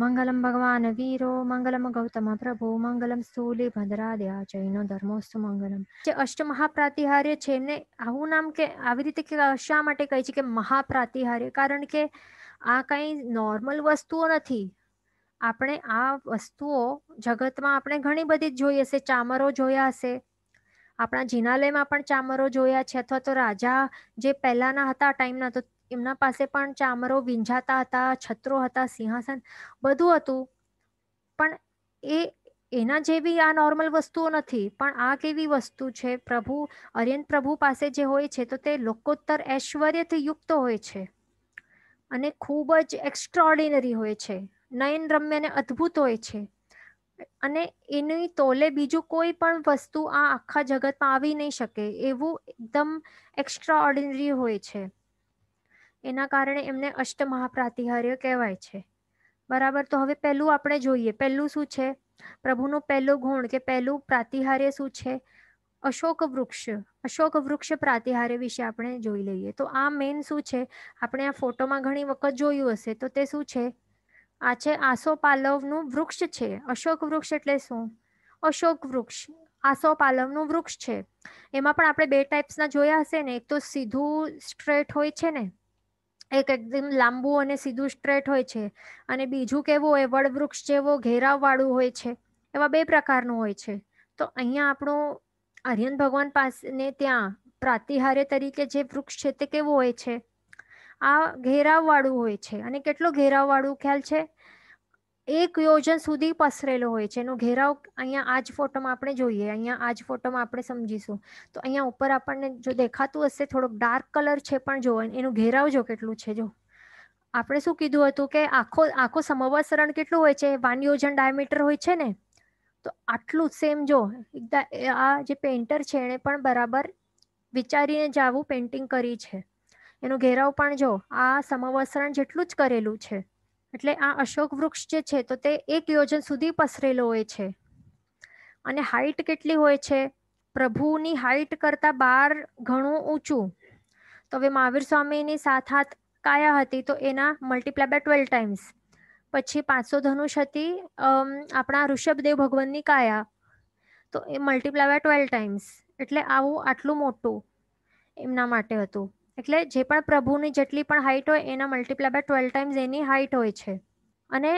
મંગલમ ભગવાન વીરો મંગલમ ગૌતમ પ્રભુ મંગલમ સ્થૂલી ભદ્રાદ્યા જૈનો ધર્મોસ્તુ મંગલમ જે અષ્ટમહાપ્રાતિહાર્ય છે એમને આવું નામ કે આવી રીતે કે શા માટે કહે છે કે મહાપ્રાતિહાર્ય કારણ કે આ કંઈ નોર્મલ વસ્તુઓ નથી આપણે આ વસ્તુઓ જગતમાં આપણે ઘણી બધી જ જોઈ હશે ચામરો જોયા હશે આપણા જિનાલયમાં પણ ચામરો જોયા છે અથવા તો રાજા જે પહેલાના હતા ટાઈમના તો એમના પાસે પણ ચામરો વીંઝાતા હતા છત્રો હતા સિંહાસન બધું હતું પણ એ એના જેવી આ નોર્મલ વસ્તુઓ નથી પણ આ કેવી વસ્તુ છે પ્રભુ અર્યન પ્રભુ પાસે જે હોય છે તો તે લોકોત્તર ઐશ્વર્યથી યુક્ત હોય છે અને ખૂબ જ એક્સ્ટ્રાઓર્ડિનરી હોય છે નયન રમ્ય અને અદ્ભુત હોય છે અને એની તોલે બીજું કોઈ પણ વસ્તુ આ આખા જગતમાં આવી નહીં શકે એવું એકદમ એક્સ્ટ્રાઓર્ડિનરી હોય છે એના કારણે એમને અષ્ટ મહાપ્રાતિહાર્ય કહેવાય છે બરાબર તો હવે પહેલું આપણે જોઈએ પહેલું શું છે પ્રભુનું પહેલું ગુણ કે પહેલું પ્રાતિહાર્ય શું છે અશોક વૃક્ષ અશોક વૃક્ષ પ્રાતિહાર્ય વિશે આપણે જોઈ લઈએ તો આ મેઇન શું છે આપણે આ ફોટોમાં ઘણી વખત જોયું હશે તો તે શું છે આ છે આસો પાલવનું વૃક્ષ છે અશોક વૃક્ષ એટલે શું અશોક વૃક્ષ આસો પાલવનું વૃક્ષ છે એમાં પણ આપણે બે ટાઈપ્સના જોયા હશે ને એક તો સીધું સ્ટ્રેટ હોય છે ને એક એકદમ લાંબુ અને સીધું સ્ટ્રેટ હોય છે અને બીજું કેવું હોય વડવૃક્ષ જેવો ઘેરાવવાળું હોય છે એવા બે પ્રકારનું હોય છે તો અહીંયા આપણો આર્યન ભગવાન પાસેને ત્યાં પ્રાતિહાર્ય તરીકે જે વૃક્ષ છે તે કેવું હોય છે આ ઘેરાવવાળું હોય છે અને કેટલું ઘેરાવવાળું ખ્યાલ છે એક યોજન સુધી પસરેલો હોય છે એનો ઘેરાવ અહીંયા આ જ ફોટોમાં આપણે જોઈએ અહીંયા આ જ ફોટોમાં આપણે સમજીશું તો અહીંયા ઉપર આપણને જો દેખાતું હશે થોડોક ડાર્ક કલર છે પણ જો એનો ઘેરાવ જો કેટલું છે જો આપણે શું કીધું હતું કે આખો આખો સમવસરણ કેટલું હોય છે વાન યોજન ડાયમીટર હોય છે ને તો આટલું સેમ જો આ જે પેન્ટર છે એણે પણ બરાબર વિચારીને જ આવું પેન્ટિંગ કરી છે એનો ઘેરાવ પણ જો આ સમવસરણ જેટલું જ કરેલું છે એટલે આ અશોક વૃક્ષ જે છે તો તે એક યોજન સુધી પસરેલો હોય છે અને હાઈટ કેટલી હોય છે પ્રભુની હાઈટ કરતાં બાર ઘણું ઊંચું તો હવે મહાવીર સ્વામીની સાત હાથ કાયા હતી તો એના મલ્ટીપ્લાય બાય ટ્વેલ્વ ટાઈમ્સ પછી પાંચસો ધનુષ હતી આપણા ઋષભદેવ ભગવાનની કાયા તો એ મલ્ટીપ્લાય બાય ટ્વેલ્વ ટાઈમ્સ એટલે આવું આટલું મોટું એમના માટે હતું એટલે જે પણ પ્રભુની જેટલી પણ હાઇટ હોય એના મલ્ટીપ્લાય બાય ટ્વેલ્વ ટાઈમ્સ એની હાઇટ હોય છે અને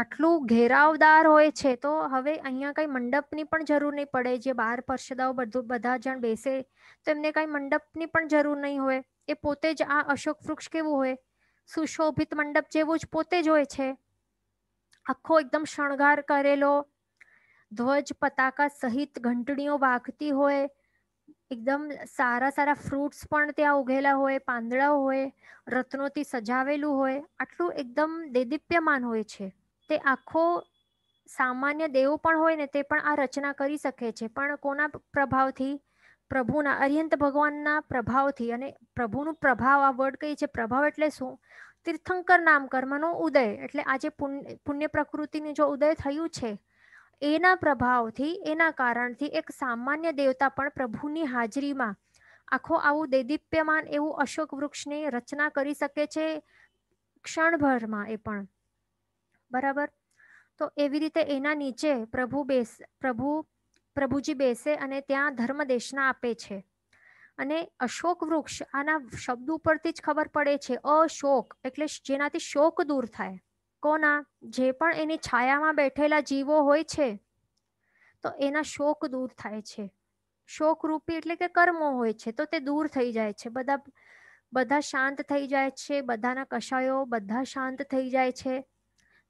આટલું ઘેરાવદાર હોય છે તો હવે અહીંયા કંઈ મંડપની પણ જરૂર નહીં પડે જે બાર પરસદાઓ બધું બધા જણ બેસે તો એમને કાંઈ મંડપની પણ જરૂર નહીં હોય એ પોતે જ આ અશોક વૃક્ષ કેવું હોય સુશોભિત મંડપ જેવું જ પોતે જ હોય છે આખો એકદમ શણગાર કરેલો ધ્વજ પતાકા સહિત ઘંટડીઓ વાગતી હોય એકદમ સારા સારા ફ્રૂટ્સ પણ ત્યાં ઉગેલા હોય પાંદડાઓ હોય રત્નોથી સજાવેલું હોય આટલું એકદમ દેદીપ્યમાન હોય છે તે આખો સામાન્ય દેવો પણ હોય ને તે પણ આ રચના કરી શકે છે પણ કોના પ્રભાવથી પ્રભુના અરિયંત ભગવાનના પ્રભાવથી અને પ્રભુનું પ્રભાવ આ વર્ડ કહીએ છે પ્રભાવ એટલે શું તીર્થંકર નામ કર્મનો ઉદય એટલે આજે પુણ્ય પ્રકૃતિનું જો ઉદય થયું છે એના પ્રભાવથી એના કારણથી એક સામાન્ય દેવતા પણ પ્રભુની હાજરીમાં આખો આવું દેદીપ્યમાન એવું અશોક વૃક્ષની રચના કરી શકે છે ક્ષણભરમાં એ પણ બરાબર તો એવી રીતે એના નીચે પ્રભુ બેસ પ્રભુ પ્રભુજી બેસે અને ત્યાં ધર્મદેશના આપે છે અને અશોક વૃક્ષ આના શબ્દ ઉપરથી જ ખબર પડે છે અશોક એટલે જેનાથી શોક દૂર થાય કોના જે પણ એની છાયામાં બેઠેલા જીવો હોય છે તો એના શોક દૂર થાય છે શોક રૂપી એટલે કે કર્મો હોય છે તો તે દૂર થઈ જાય છે બધા બધા શાંત થઈ જાય છે બધાના કશાયો બધા શાંત થઈ જાય છે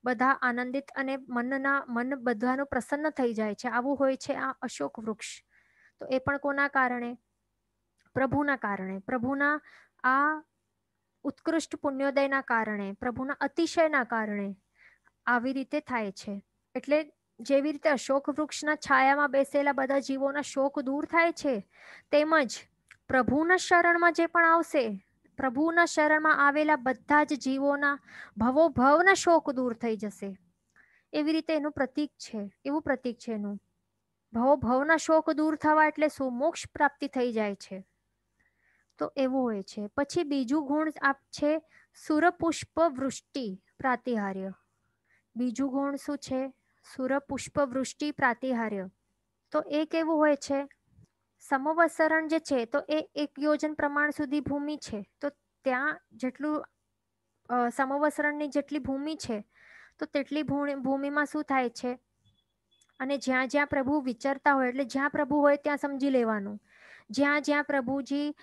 બધા આનંદિત અને મનના મન બધાનું પ્રસન્ન થઈ જાય છે આવું હોય છે આ અશોક વૃક્ષ તો એ પણ કોના કારણે પ્રભુના કારણે પ્રભુના આ ઉત્કૃષ્ટ પુણ્યોદયના કારણે પ્રભુના અતિશયના કારણે આવી રીતે થાય છે એટલે જેવી રીતે અશોક વૃક્ષના છાયામાં બેસેલા બધા જીવોના શોક દૂર થાય છે તેમજ પ્રભુના શરણમાં જે પણ આવશે પ્રભુના શરણમાં આવેલા બધા જ જીવોના ભવોભવના શોક દૂર થઈ જશે એવી રીતે એનું પ્રતીક છે એવું પ્રતીક છે એનું ભવોભવના શોક દૂર થવા એટલે સુમોક્ષ પ્રાપ્તિ થઈ જાય છે તો એવો હોય છે પછી બીજું ગુણ આપ છે સુરપુષ્પ વૃષ્ટિ પ્રાતિહાર્ય બીજું ગુણ શું છે સુરપુષ્પ વૃષ્ટિ પ્રાતિહાર્ય તો એ કેવું હોય છે સમવસરણ જે છે તો એ એક યોજન પ્રમાણ સુધી ભૂમિ છે તો ત્યાં જેટલું સમવસરણની જેટલી ભૂમિ છે તો તેટલી ભૂમિમાં શું થાય છે અને જ્યાં જ્યાં પ્રભુ વિચરતા હોય એટલે જ્યાં પ્રભુ હોય ત્યાં સમજી લેવાનું જ્યાં જ્યાં પ્રભુજી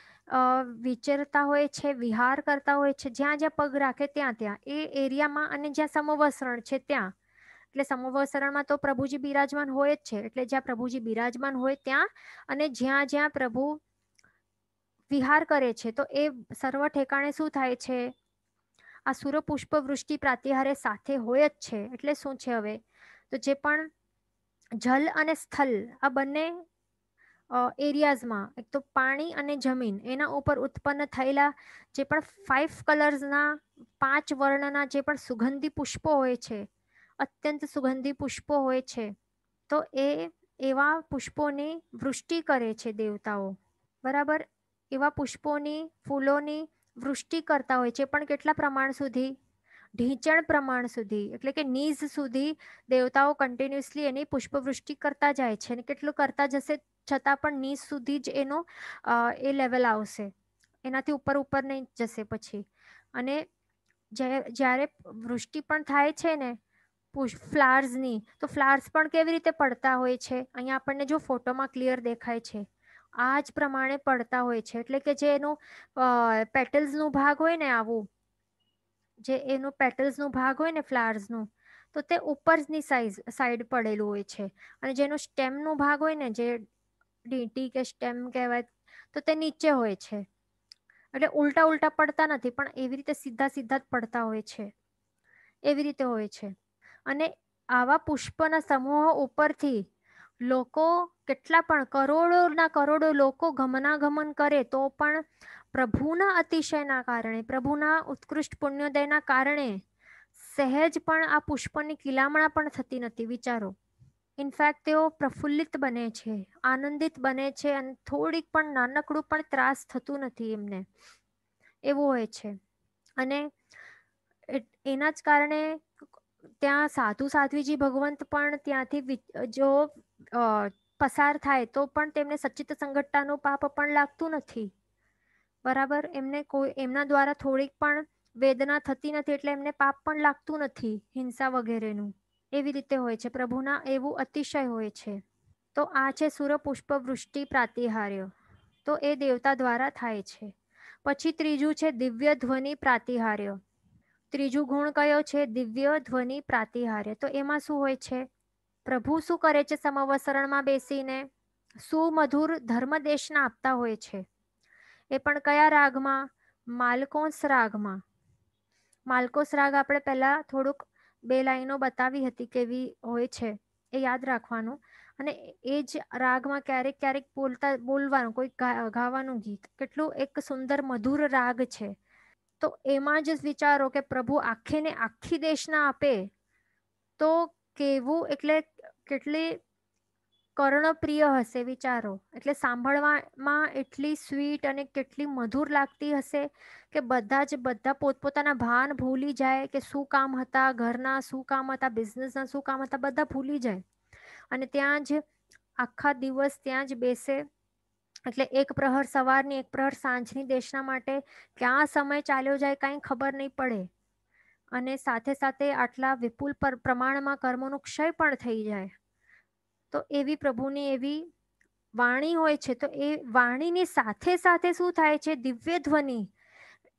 વિચરતા હોય છે વિહાર કરતા હોય છે જ્યાં જ્યાં પગ રાખે ત્યાં ત્યાં એ એરિયામાં અને જ્યાં સમવસરણ છે ત્યાં એટલે સમવસરણમાં તો પ્રભુજી બિરાજમાન હોય જ છે એટલે જ્યાં પ્રભુજી બિરાજમાન હોય ત્યાં અને જ્યાં જ્યાં પ્રભુ વિહાર કરે છે તો એ સર્વ ઠેકાણે શું થાય છે આ સૂર્યપુષ્પ વૃષ્ટિ પ્રાતિહારે સાથે હોય જ છે એટલે શું છે હવે તો જે પણ જલ અને સ્થલ આ બંને એરિયાઝમાં એક તો પાણી અને જમીન એના ઉપર ઉત્પન્ન થયેલા જે પણ ફાઇવ કલર્સના પાંચ વર્ણના જે પણ સુગંધી પુષ્પો હોય છે અત્યંત સુગંધી પુષ્પો હોય છે તો એ એવા પુષ્પોની વૃષ્ટિ કરે છે દેવતાઓ બરાબર એવા પુષ્પોની ફૂલોની વૃષ્ટિ કરતા હોય છે પણ કેટલા પ્રમાણ સુધી ઢીંચણ પ્રમાણ સુધી એટલે કે નીઝ સુધી દેવતાઓ કન્ટિન્યુઅસલી એની પુષ્પવૃષ્ટિ કરતા જાય છે અને કેટલું કરતા જશે છતાં પણ નીચ સુધી જ એનો એ લેવલ આવશે એનાથી ઉપર ઉપર નહીં જશે પછી અને જ્યારે વૃષ્ટિ પણ થાય છે ને પુષ્પ ફ્લાવર્સની તો ફ્લાવર્સ પણ કેવી રીતે પડતા હોય છે અહીંયા આપણને જો ફોટોમાં ક્લિયર દેખાય છે આ જ પ્રમાણે પડતા હોય છે એટલે કે જે એનું પેટલ્સનું ભાગ હોય ને આવું જે એનું પેટલ્સનું ભાગ હોય ને ફ્લાવર્સનું તો તે ઉપરની સાઈઝ સાઈડ પડેલું હોય છે અને જેનું સ્ટેમનો ભાગ હોય ને જે લીટી કે સ્ટેમ કહેવાય તો તે નીચે હોય છે એટલે ઉલટા ઉલટા પડતા નથી પણ એવી રીતે સીધા સીધા જ પડતા હોય છે એવી રીતે હોય છે અને આવા પુષ્પના સમૂહો ઉપરથી લોકો કેટલા પણ કરોડોના કરોડો લોકો ગમનાગમન કરે તો પણ પ્રભુના અતિશયના કારણે પ્રભુના ઉત્કૃષ્ટ પુણ્યોદયના કારણે સહેજ પણ આ પુષ્પની કિલામણા પણ થતી નથી વિચારો ઇનફેક્ટ તેઓ પ્રફુલ્લિત બને છે આનંદિત બને છે અને થોડીક પણ નાનકડું પણ ત્રાસ થતું નથી એમને એવું હોય છે અને એના જ કારણે ત્યાં સાધુ સાધ્વીજી ભગવંત પણ ત્યાંથી જો પસાર થાય તો પણ તેમને સચિત સંગઠતાનું પાપ પણ લાગતું નથી બરાબર એમને કોઈ એમના દ્વારા થોડીક પણ વેદના થતી નથી એટલે એમને પાપ પણ લાગતું નથી હિંસા વગેરેનું એવી રીતે હોય છે પ્રભુના એવું અતિશય હોય છે તો આ છે સૂર્યપુષ્પવૃષ્ટિ પ્રાતિહાર્ય તો એ દેવતા દ્વારા થાય છે પછી ત્રીજું છે દિવ્ય ધ્વનિ પ્રાતિહાર્ય ત્રીજું ગુણ કયો છે દિવ્ય ધ્વનિ પ્રાતિહાર્ય તો એમાં શું હોય છે પ્રભુ શું કરે છે સમવસરણમાં બેસીને સુમધુર ધર્મદેશના આપતા હોય છે એ પણ કયા રાગમાં માલકોસ રાગમાં માલકોસ રાગ આપણે પહેલાં થોડુંક બે લાઈનો બતાવી હતી કેવી હોય છે એ યાદ રાખવાનું અને એ જ રાગમાં ક્યારેક ક્યારેક બોલતા બોલવાનું કોઈ ગાવાનું ગીત કેટલું એક સુંદર મધુર રાગ છે તો એમાં જ વિચારો કે પ્રભુ આખેને આખી દેશના આપે તો કેવું એટલે કેટલી કર્ણપ્રિય હશે વિચારો એટલે સાંભળવામાં એટલી સ્વીટ અને કેટલી મધુર લાગતી હશે કે બધા જ બધા પોતપોતાના ભાન ભૂલી જાય કે શું કામ હતા ઘરના શું કામ હતા બિઝનેસના શું કામ હતા બધા ભૂલી જાય અને ત્યાં જ આખા દિવસ ત્યાં જ બેસે એટલે એક પ્રહર સવારની એક પ્રહર સાંજની દેશના માટે ક્યાં સમય ચાલ્યો જાય કાંઈ ખબર નહીં પડે અને સાથે સાથે આટલા વિપુલ પ્રમાણમાં કર્મોનો ક્ષય પણ થઈ જાય તો એવી પ્રભુની એવી વાણી હોય છે તો એ વાણીની સાથે સાથે શું થાય છે દિવ્ય ધ્વનિ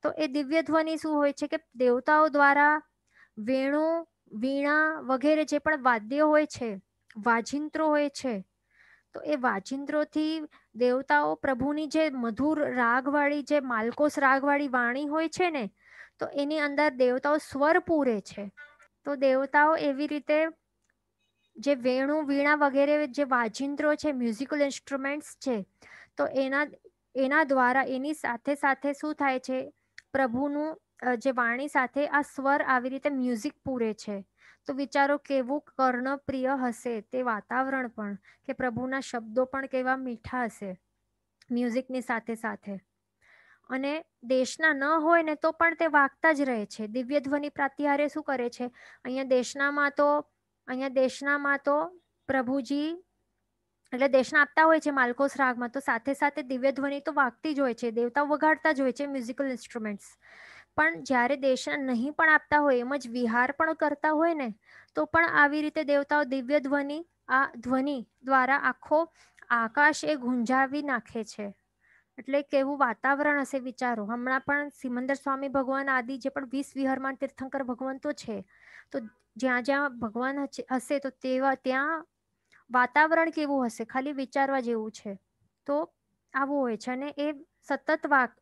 તો એ દિવ્ય ધ્વનિ શું હોય છે કે દેવતાઓ દ્વારા વેણુ વીણા વગેરે જે પણ વાદ્ય હોય છે વાજિંત્રો હોય છે તો એ વાજિંત્રોથી દેવતાઓ પ્રભુની જે મધુર રાગવાળી જે માલકોસ રાગવાળી વાણી હોય છે ને તો એની અંદર દેવતાઓ સ્વર પૂરે છે તો દેવતાઓ એવી રીતે જે વેણું વીણા વગેરે જે વાજિંત્રો છે મ્યુઝિકલ ઇન્સ્ટ્રુમેન્ટ્સ છે તો એના એના દ્વારા એની સાથે સાથે શું થાય છે પ્રભુનું જે વાણી સાથે આ સ્વર આવી રીતે મ્યુઝિક પૂરે છે તો વિચારો કેવું કર્ણપ્રિય હશે તે વાતાવરણ પણ કે પ્રભુના શબ્દો પણ કેવા મીઠા હશે મ્યુઝિકની સાથે સાથે અને દેશના ન હોય ને તો પણ તે વાગતા જ રહે છે દિવ્ય ધ્વનિ પ્રત્યારે શું કરે છે અહીંયા દેશનામાં તો અહીંયા દેશનામાં તો પ્રભુજી એટલે દેશના આપતા હોય છે માલકોસ રાગમાં તો સાથે સાથે દિવ્ય ધ્વનિ તો વાગતી જ હોય છે દેવતાઓ વગાડતા જ હોય છે મ્યુઝિકલ ઇન્સ્ટ્રુમેન્ટ્સ પણ જ્યારે દેશના નહીં પણ આપતા હોય એમ જ વિહાર પણ કરતા હોય ને તો પણ આવી રીતે દેવતાઓ દિવ્ય ધ્વનિ આ ધ્વનિ દ્વારા આખો આકાશ એ ગુંજાવી નાખે છે એટલે કેવું વાતાવરણ હશે વિચારો હમણાં પણ સિમંદર સ્વામી ભગવાન આદિ જે પણ વીસ વિહારમાં તીર્થંકર ભગવંતો છે તો જ્યાં જ્યાં ભગવાન હશે તો તેવા ત્યાં વાતાવરણ કેવું હશે ખાલી વિચારવા જેવું છે તો આવું હોય છે અને એ સતત વાક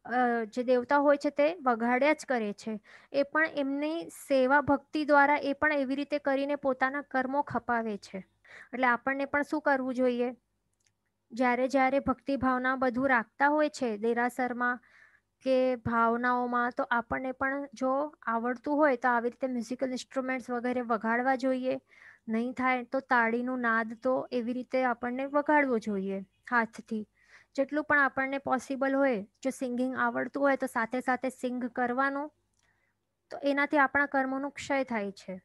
જે દેવતા હોય છે તે વગાડ્યા જ કરે છે એ પણ એમની સેવા ભક્તિ દ્વારા એ પણ એવી રીતે કરીને પોતાના કર્મો ખપાવે છે એટલે આપણને પણ શું કરવું જોઈએ જ્યારે જ્યારે ભક્તિ ભાવના બધું રાખતા હોય છે દેરાસરમાં કે ભાવનાઓમાં તો આપણને પણ જો આવડતું હોય તો આવી રીતે મ્યુઝિકલ ઇન્સ્ટ્રુમેન્ટ્સ વગેરે વગાડવા જોઈએ નહીં થાય તો તાળીનું નાદ તો એવી રીતે આપણને વગાડવો જોઈએ હાથથી જેટલું પણ આપણને પોસિબલ હોય જો સિંગિંગ આવડતું હોય તો સાથે સાથે સિંગ કરવાનું તો એનાથી આપણા કર્મોનું ક્ષય થાય છે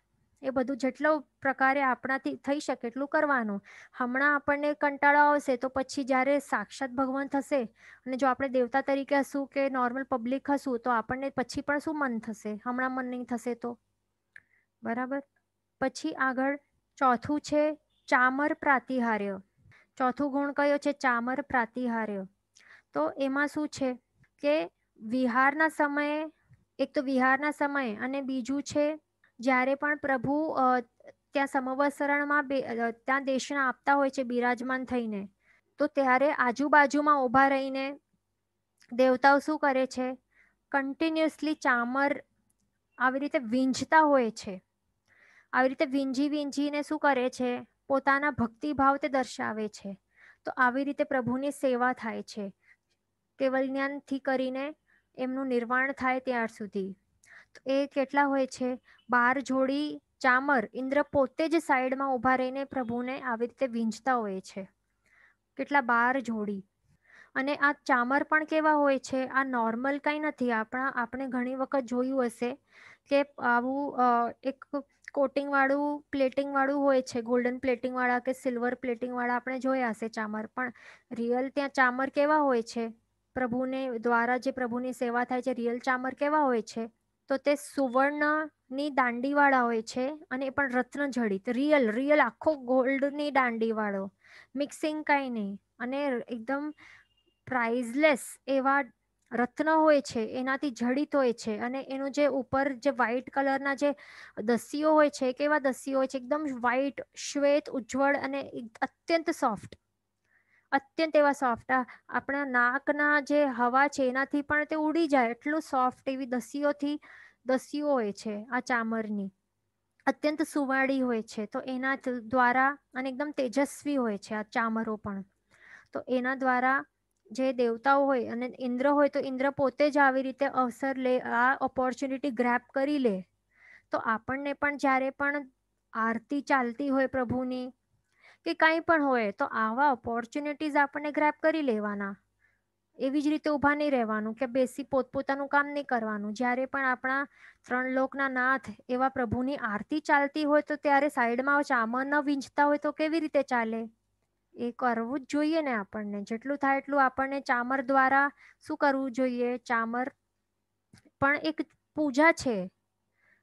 એ બધું જેટલો પ્રકારે આપણાથી થઈ શકે એટલું કરવાનું હમણાં આપણને કંટાળો આવશે તો પછી જ્યારે સાક્ષાત ભગવાન થશે અને જો આપણે દેવતા તરીકે હશું કે નોર્મલ પબ્લિક હશું તો આપણને પછી પણ શું મન થશે હમણાં મન નહીં થશે તો બરાબર પછી આગળ ચોથું છે ચામર પ્રાતિહાર્ય ચોથું ગુણ કયો છે ચામર પ્રાતિહાર્ય તો એમાં શું છે કે વિહારના સમયે એક તો વિહારના સમયે અને બીજું છે જ્યારે પણ પ્રભુ ત્યાં સમવસરણમાં ત્યાં દેશના આપતા હોય છે બિરાજમાન થઈને તો ત્યારે આજુબાજુમાં ઊભા રહીને દેવતાઓ શું કરે છે કન્ટિન્યુઅસલી ચામર આવી રીતે વીંઝતા હોય છે આવી રીતે વીંજી વીંજીને શું કરે છે પોતાના ભક્તિભાવ તે દર્શાવે છે તો આવી રીતે પ્રભુની સેવા થાય છે કેવલ જ્ઞાનથી કરીને એમનું નિર્વાણ થાય ત્યાર સુધી એ કેટલા હોય છે બાર જોડી ચામર ઇન્દ્ર પોતે જ સાઈડમાં ઊભા રહીને પ્રભુને આવી રીતે વીંજતા હોય છે કેટલા બાર જોડી અને આ ચામર પણ કેવા હોય છે આ નોર્મલ કંઈ નથી આપણા આપણે ઘણી વખત જોયું હશે કે આવું એક કોટિંગવાળું પ્લેટિંગવાળું હોય છે ગોલ્ડન પ્લેટિંગવાળા કે સિલ્વર પ્લેટિંગવાળા આપણે જોયા હશે ચામર પણ રિયલ ત્યાં ચામર કેવા હોય છે પ્રભુને દ્વારા જે પ્રભુની સેવા થાય છે રિયલ ચામર કેવા હોય છે તો તે સુવર્ણની દાંડીવાળા હોય છે અને એ પણ રત્ન જડિત રિયલ રિયલ આખો ગોલ્ડની દાંડીવાળો મિક્સિંગ કાંઈ નહીં અને એકદમ પ્રાઇઝલેસ એવા રત્ન હોય છે એનાથી જડિત હોય છે અને એનું જે ઉપર જે વ્હાઇટ કલરના જે દસીઓ હોય છે કેવા દસીઓ હોય છે એકદમ વ્હાઇટ શ્વેત ઉજ્જવળ અને અત્યંત સોફ્ટ અત્યંત એવા સોફ્ટ આપણા નાકના જે હવા છે એનાથી પણ તે ઉડી જાય એટલું સોફ્ટ એવી દસીઓથી દસીઓ હોય છે આ ચામરની અત્યંત સુવાળી હોય છે તો એના દ્વારા અને એકદમ તેજસ્વી હોય છે આ ચામરો પણ તો એના દ્વારા જે દેવતાઓ હોય અને ઇન્દ્ર હોય તો ઇન્દ્ર પોતે જ આવી રીતે અવસર લે આ ઓપોર્ચ્યુનિટી ગ્રેપ કરી લે તો આપણને પણ જ્યારે પણ આરતી ચાલતી હોય પ્રભુની કે કાંઈ પણ હોય તો આવા ઓપોર્ચ્યુનિટીઝ આપણને ગ્રેપ કરી લેવાના એવી જ રીતે ઊભા નહીં રહેવાનું કે બેસી પોતપોતાનું કામ નહીં કરવાનું જ્યારે પણ આપણા ત્રણ લોકના નાથ એવા પ્રભુની આરતી ચાલતી હોય તો ત્યારે સાઈડમાં ચામર ન વીંજતા હોય તો કેવી રીતે ચાલે એ કરવું જ જોઈએ ને આપણને જેટલું થાય એટલું આપણને ચામર દ્વારા શું કરવું જોઈએ ચામર પણ એક પૂજા છે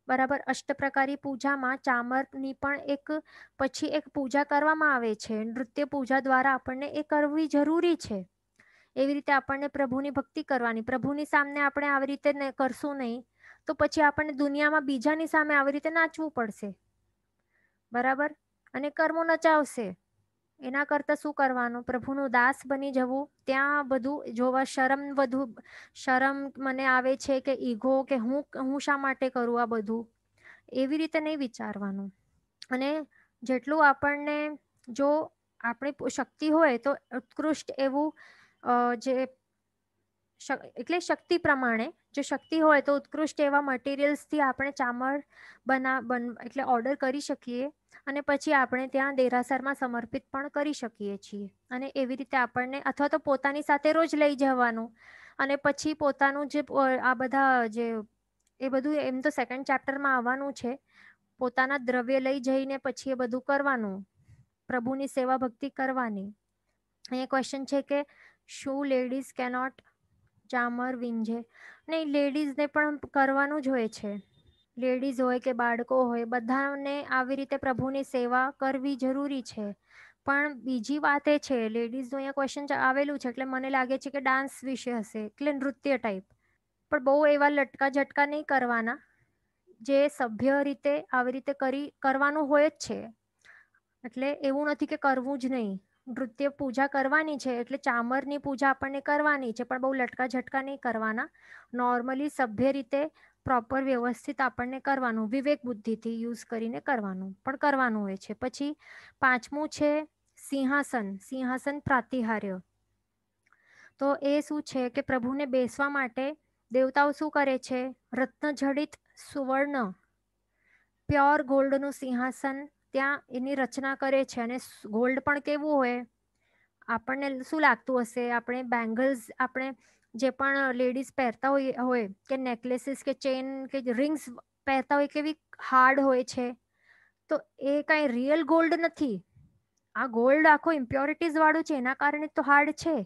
બરાબર અષ્ટ પ્રકારી પૂજામાં ચામરની પણ એક પછી એક પૂજા કરવામાં આવે છે નૃત્ય પૂજા દ્વારા આપણને એ કરવી જરૂરી છે એવી રીતે આપણને પ્રભુની ભક્તિ કરવાની પ્રભુની સામે આપણે આવી રીતે કરશું નહીં તો પછી આપણને દુનિયામાં બીજાની સામે આવી રીતે નાચવું પડશે બરાબર અને કર્મો નચાવશે એના કરતાં શું કરવાનું પ્રભુનું દાસ બની જવું ત્યાં બધું જોવા શરમ વધુ શરમ મને આવે છે કે ઈગો કે હું હું શા માટે કરું આ બધું એવી રીતે નહીં વિચારવાનું અને જેટલું આપણને જો આપણી શક્તિ હોય તો ઉત્કૃષ્ટ એવું જે એટલે શક્તિ પ્રમાણે જો શક્તિ હોય તો ઉત્કૃષ્ટ એવા મટીરિયલ્સથી આપણે ચામર બના બન એટલે ઓર્ડર કરી શકીએ અને પછી આપણે ત્યાં દેરાસરમાં સમર્પિત પણ કરી શકીએ છીએ અને એવી રીતે આપણને અથવા તો પોતાની સાથે રોજ લઈ જવાનું અને પછી પોતાનું જે આ બધા જે એ બધું એમ તો સેકન્ડ ચેપ્ટરમાં આવવાનું છે પોતાના દ્રવ્ય લઈ જઈને પછી એ બધું કરવાનું પ્રભુની સેવા ભક્તિ કરવાની અહીંયા ક્વેશ્ચન છે કે શું લેડીઝ કેનોટ ચામર વિંજે નહીં લેડીઝને પણ કરવાનું જ હોય છે લેડીઝ હોય કે બાળકો હોય બધાને આવી રીતે પ્રભુની સેવા કરવી જરૂરી છે પણ બીજી વાત એ છે લેડીઝનું અહીંયા ક્વેશ્ચન આવેલું છે એટલે મને લાગે છે કે ડાન્સ વિશે હશે એટલે નૃત્ય ટાઈપ પણ બહુ એવા લટકા ઝટકા નહીં કરવાના જે સભ્ય રીતે આવી રીતે કરી કરવાનું હોય જ છે એટલે એવું નથી કે કરવું જ નહીં નૃત્ય પૂજા કરવાની છે એટલે ચામરની પૂજા આપણને કરવાની છે પણ બહુ લટકા ઝટકા નહીં કરવાના નોર્મલી સભ્ય રીતે પ્રોપર વ્યવસ્થિત આપણને કરવાનું વિવેક બુદ્ધિથી યુઝ કરીને કરવાનું પણ કરવાનું હોય છે પછી પાંચમું છે સિંહાસન સિંહાસન પ્રાતિહાર્ય તો એ શું છે કે પ્રભુને બેસવા માટે દેવતાઓ શું કરે છે રત્નજડિત સુવર્ણ પ્યોર ગોલ્ડનું સિંહાસન ત્યાં એની રચના કરે છે અને ગોલ્ડ પણ કેવું હોય આપણને શું લાગતું હશે આપણે બેંગલ્સ આપણે જે પણ લેડીઝ પહેરતા હોય હોય કે નેકલેસીસ કે ચેન કે રિંગ્સ પહેરતા હોય કેવી હાર્ડ હોય છે તો એ કાંઈ રિયલ ગોલ્ડ નથી આ ગોલ્ડ આખો ઇમ્પ્યોરિટીઝવાળું છે એના કારણે તો હાર્ડ છે